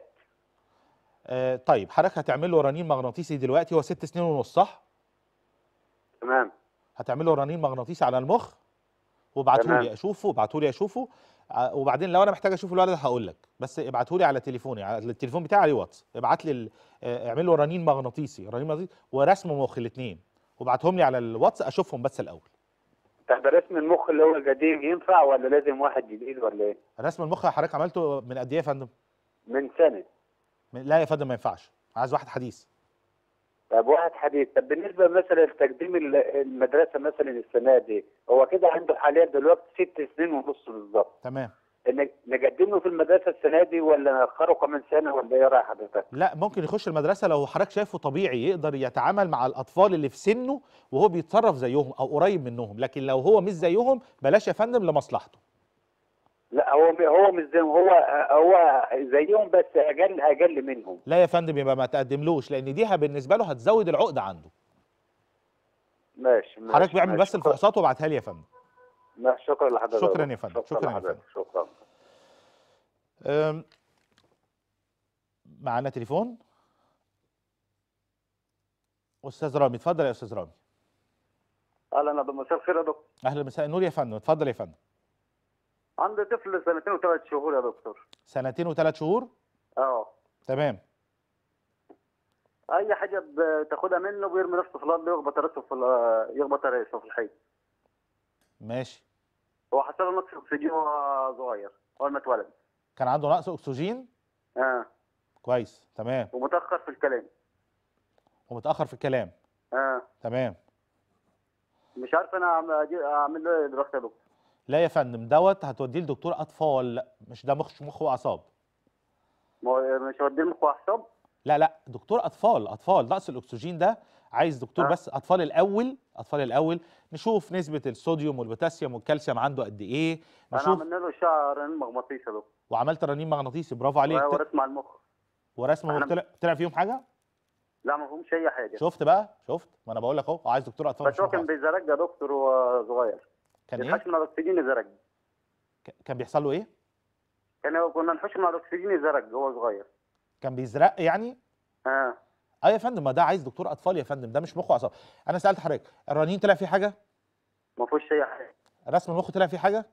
آه طيب حضرتك هتعمل له رنين مغناطيسي دلوقتي هو ست سنين ونص صح؟ تمام هتعمل له رنين مغناطيسي على المخ وابعتوا لي اشوفه ابعتوا لي اشوفه وبعدين لو انا محتاج اشوف الولد هقول لك بس ابعته لي على تليفوني على التليفون بتاعي عليه واتس ابعت لي آه، اعمل له رنين مغناطيسي رنين مغناطيسي ورسم مخ الاثنين وابعتهم لي على الواتس اشوفهم بس الاول طب رسم المخ اللي هو القديم ينفع ولا لازم واحد جديد ولا ايه؟ رسم المخ حضرتك عملته من قد ايه يا فندم؟ من سنه من لا يا فندم ما ينفعش عايز واحد حديث طب واحد حديث طب بالنسبه مثلا لتقديم المدرسه مثلا السنه دي هو كده عنده حاليا دلوقتي ست سنين ونص بالظبط تمام نقدمه في المدرسه السنه دي ولا ناخره كمان سنه ولا ايه راي حضرتك؟ لا ممكن يخش المدرسه لو حضرتك شايفه طبيعي يقدر يتعامل مع الاطفال اللي في سنه وهو بيتصرف زيهم او قريب منهم، لكن لو هو مش زيهم بلاش يا فندم لمصلحته. لا هو هو مش زي هو هو زيهم بس اجل اجل منهم لا يا فندم يبقى ما تقدملوش لان دي بالنسبه له هتزود العقده عنده ماشي, ماشي حضرتك بيعمل بس الفحوصات وابعتها لي يا فندم ماشي شكرا لحضرتك شكرا يا فندم شكرا يا فندم شكرا معانا تليفون استاذ رامي اتفضل يا استاذ رامي اهلا يا مساء الخير يا دكتور اهلا مساء النور يا فندم اتفضل يا فندم عندي طفل سنتين وثلاث شهور يا دكتور سنتين وثلاث شهور؟ اه تمام اي حاجه بتاخدها منه بيرمي نفسه في الارض يخبط راسه في يخبط راسه في الحيط ماشي هو حصل له نقص اكسجين وهو صغير اول ما اتولد كان عنده نقص اكسجين؟ اه كويس تمام ومتاخر في الكلام ومتاخر في الكلام اه تمام مش عارف انا اعمل له ايه دلوقتي يا دكتور لا يا فندم دوت هتوديه لدكتور اطفال مش ده مخ مخ واعصاب مش هوديه مخ واعصاب لا لا دكتور اطفال اطفال نقص الاكسجين ده عايز دكتور أه. بس اطفال الاول اطفال الاول نشوف نسبه الصوديوم والبوتاسيوم والكالسيوم عنده قد ايه نشوف انا عملنا له شعر رنين مغناطيسي له وعملت رنين مغناطيسي برافو عليك ورسم على المخ ورسم طلع طلع فيهم حاجه لا ما فيهمش اي حاجه شفت بقى شفت ما انا بقول لك اهو عايز دكتور اطفال بس هو كان بيزرج دكتور صغير كان ايه؟ من كان بيحصل له ايه؟ كان هو كنا نحوش من الاكسجين الزرق وهو صغير كان بيزرق يعني؟ اه اه يا فندم ما ده عايز دكتور اطفال يا فندم ده مش مخ واعصاب انا سالت حضرتك الرنين طلع فيه حاجه؟ ما فيهوش اي حاجه رسم المخ طلع فيه حاجه؟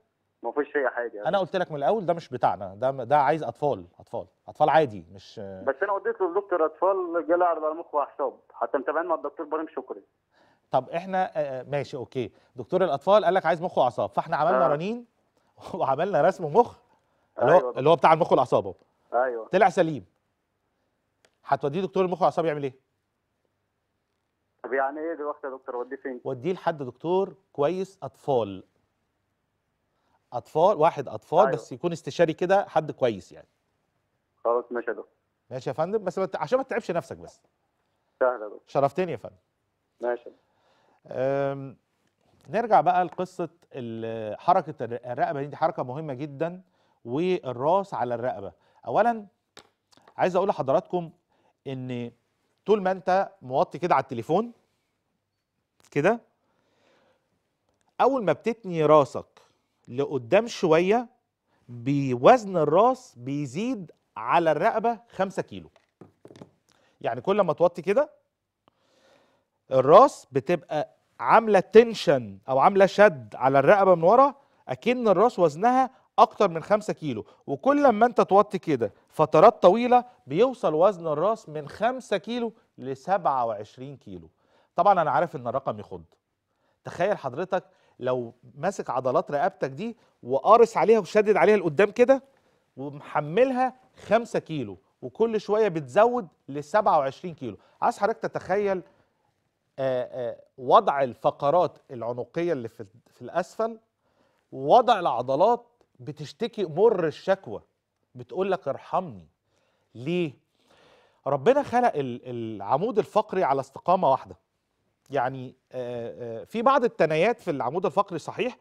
ما فيهوش اي حاجه انا قلت لك من الاول ده مش بتاعنا ده ده عايز اطفال اطفال اطفال عادي مش بس انا وديت للدكتور اطفال جاله عرض على مخ واعصاب حتى متابعين مع الدكتور ابراهيم شكري طب احنا آه، آه، ماشي اوكي دكتور الاطفال قال لك عايز مخ واعصاب فاحنا عملنا آه. رنين وعملنا رسم مخ اللي هو أيوة. اللي هو بتاع المخ والاعصاب اهو ايوه طلع سليم هتوديه دكتور المخ والاعصاب يعمل ايه؟ طب يعني ايه دلوقتي يا دكتور اوديه فين؟ وديه لحد دكتور كويس اطفال اطفال واحد اطفال أيوة. بس يكون استشاري كده حد كويس يعني خلاص ماشي يا دكتور ماشي يا فندم بس عشان ما تتعبش نفسك بس سهله يا دكتور شرفتني يا فندم ماشي نرجع بقى لقصه حركه الرقبه دي حركه مهمه جدا والراس على الرقبه اولا عايز اقول لحضراتكم ان طول ما انت موطي كده على التليفون كده اول ما بتتني راسك لقدام شويه بوزن الراس بيزيد على الرقبه 5 كيلو يعني كل ما توطي كده الراس بتبقى عامله تنشن او عامله شد على الرقبه من ورا اكن الراس وزنها اكتر من 5 كيلو وكل ما انت توطي كده فترات طويله بيوصل وزن الراس من 5 كيلو ل 27 كيلو طبعا انا عارف ان الرقم يخض تخيل حضرتك لو ماسك عضلات رقبتك دي وقارس عليها وشدد عليها لقدام كده ومحملها 5 كيلو وكل شويه بتزود ل 27 كيلو عايز حضرتك تتخيل آه، آه، وضع الفقرات العنقيه اللي في في الاسفل وضع العضلات بتشتكي مر الشكوى بتقول لك ارحمني ليه ربنا خلق العمود الفقري على استقامه واحده يعني آه، في بعض التنايات في العمود الفقري صحيح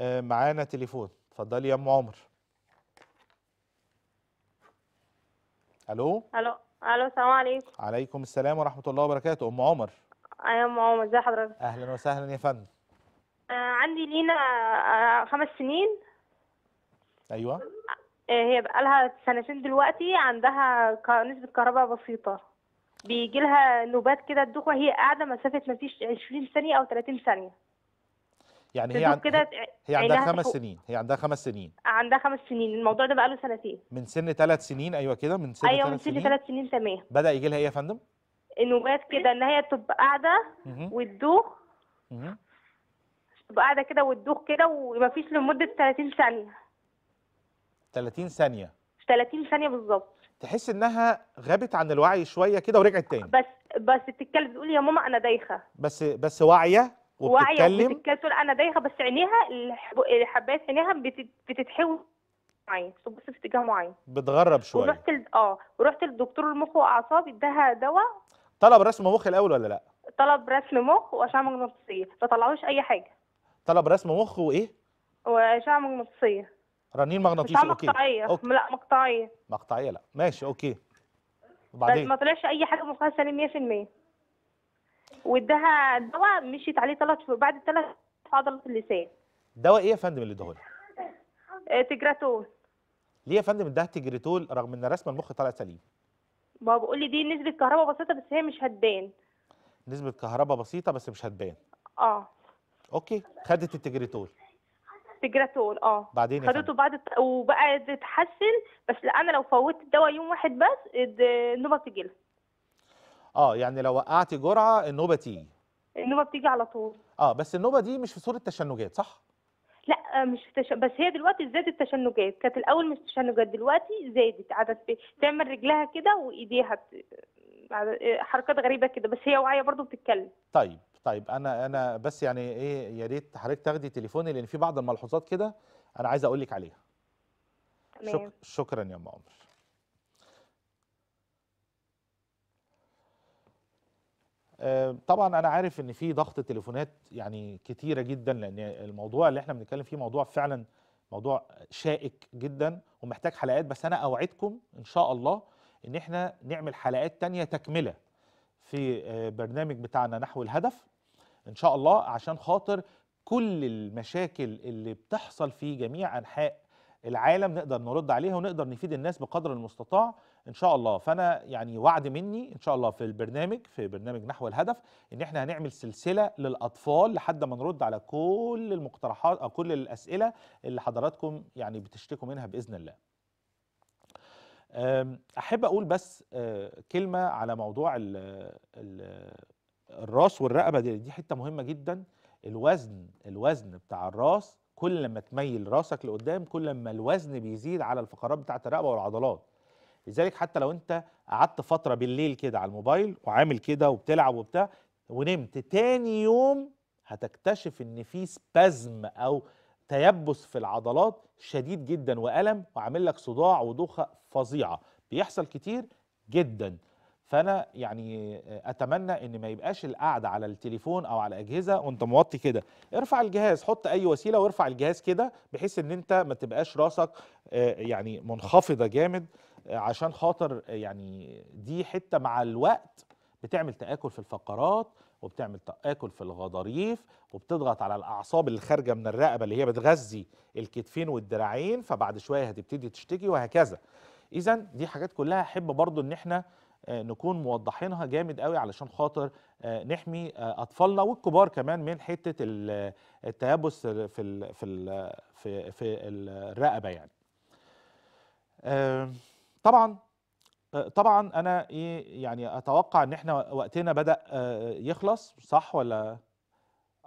معانا تليفون اتفضلي يا ام عمر الو الو الو السلام عليكم عليكم السلام ورحمه الله وبركاته ام عمر ايوه ام عمر ازي حضرتك اهلا وسهلا يا فندم آه عندي لينا آه خمس سنين ايوه آه هي بقالها سنتين دلوقتي عندها نسبه كهرباء بسيطه بيجي لها نوبات كده الدخوة هي قاعده مسافه ما فيش 20 ثانيه او 30 ثانيه يعني هي عند... كده هي عندها خمس سنين هي عندها خمس سنين عندها خمس سنين الموضوع ده بقاله سنتين من سن ثلاث سنين ايوه كده من سن ايوه من سن ثلاث سنين تمام بدا يجي لها ايه يا فندم؟ نوبات كده ان هي تبقى قاعده وتدوخ تبقى قاعده كده وتدوخ كده ومفيش لمده 30 ثانيه 30 ثانيه 30 ثانيه بالظبط تحس انها غابت عن الوعي شويه كده ورجعت تاني بس بس بتتكلم بتقول يا ماما انا دايخه بس بس واعيه وبتتكلم بتتكسر انا دايخه بس عينيها حبايه عينيها بتتحول معين بتبص في اتجاه معين بتغرب شويه ورحت ال... اه ورحت لدكتور المخ واعصاب اداها دواء طلب رسم مخ الاول ولا لا طلب رسم مخ واشعه مغناطيسيه ما طلعوش اي حاجه طلب رسم مخ وايه واشعه مغناطيسيه رنين مغناطيسي اوكي مقطعيه أوكي. لا مقطعيه مقطعيه لا ماشي اوكي وبعدين ما طلعش اي حاجه مخها سليم 100% واداها دواء مشيت عليه ثلاث شهور بعد الثلاث في عضله اللسان دواء ايه يا فندم اللي اداهولك؟ آه، تجراتول ليه يا فندم اداها تجريتول رغم ان رسم المخ طالع سليم؟ ما هو بيقول لي دي نسبه كهرباء بسيطه بس هي مش هتبان نسبه كهرباء بسيطه بس مش هتبان اه اوكي خدت التجريتول تجراتول اه بعدين خدته بعد وبقى تتحسن بس انا لو فوتت الدواء يوم واحد بس النوبه تجيلها اه يعني لو وقعتي جرعه النوبه تيجي النوبه بتيجي على طول اه بس النوبه دي مش في صوره تشنجات صح لا آه، مش تش... بس هي دلوقتي زادت التشنجات كانت الاول مش تشنجات دلوقتي زادت عدد في... تعمل رجلها كده وايديها ت... آه، حركات غريبه كده بس هي واعيه برضو بتتكلم طيب طيب انا انا بس يعني ايه يا ريت حضرتك تاخدي تليفوني لان في بعض الملحوظات كده انا عايز اقول لك عليها شك... شكرا يا ام عمر آه، طبعا انا عارف ان في ضغط تليفونات يعني كتيره جدا لان الموضوع اللي احنا بنتكلم فيه موضوع فعلا موضوع شائك جدا ومحتاج حلقات بس انا اوعدكم ان شاء الله ان احنا نعمل حلقات تانية تكمله في آه، برنامج بتاعنا نحو الهدف ان شاء الله عشان خاطر كل المشاكل اللي بتحصل في جميع انحاء العالم نقدر نرد عليها ونقدر نفيد الناس بقدر المستطاع ان شاء الله فانا يعني وعد مني ان شاء الله في البرنامج في برنامج نحو الهدف ان احنا هنعمل سلسله للاطفال لحد ما نرد على كل المقترحات او كل الاسئله اللي حضراتكم يعني بتشتكوا منها باذن الله احب اقول بس آه، كلمه على موضوع الراس والرقبه دي, دي حته مهمه جدا الوزن الوزن بتاع الراس كل ما تميل راسك لقدام كل ما الوزن بيزيد على الفقرات بتاعه الرقبه والعضلات لذلك حتى لو انت قعدت فتره بالليل كده على الموبايل وعامل كده وبتلعب وبتاع ونمت تاني يوم هتكتشف ان في سبازم او تيبس في العضلات شديد جدا والم وعامل لك صداع ودوخه فظيعه بيحصل كتير جدا فانا يعني اتمنى ان ما يبقاش القعده على التليفون او على اجهزه وانت موطي كده ارفع الجهاز حط اي وسيله وارفع الجهاز كده بحيث ان انت ما تبقاش راسك آه، يعني منخفضه جامد عشان خاطر يعني دي حته مع الوقت بتعمل تاكل في الفقرات وبتعمل تاكل في الغضاريف وبتضغط على الاعصاب اللي خارجه من الرقبه اللي هي بتغذي الكتفين والدراعين فبعد شويه هتبتدي تشتكي وهكذا اذا دي حاجات كلها احب برضو ان احنا آه، نكون موضحينها جامد قوي علشان خاطر آه، نحمي آه، اطفالنا والكبار كمان من حته التيبس في في في, في الرقبه يعني طبعا آه، طبعا انا ايه يعني اتوقع ان احنا وقتنا بدا آه، يخلص صح ولا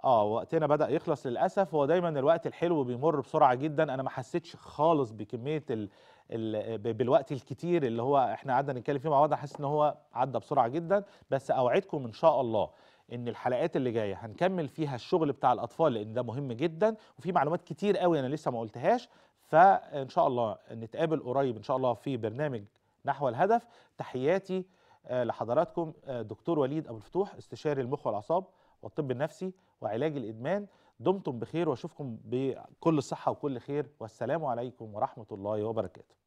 اه وقتنا بدا يخلص للاسف هو دايما الوقت الحلو بيمر بسرعه جدا انا ما حسيتش خالص بكميه ال... ال... بالوقت الكتير اللي هو احنا قعدنا نتكلم فيه مع بعض حاسس ان هو عدى بسرعه جدا بس اوعدكم ان شاء الله ان الحلقات اللي جايه هنكمل فيها الشغل بتاع الاطفال لان ده مهم جدا وفي معلومات كتير قوي انا لسه ما قلتهاش فان شاء الله نتقابل قريب ان شاء الله في برنامج نحو الهدف تحياتي آه، لحضراتكم آه، دكتور وليد ابو الفتوح استشاري المخ والاعصاب والطب النفسي وعلاج الادمان دمتم بخير واشوفكم بكل الصحه وكل خير والسلام عليكم ورحمه الله وبركاته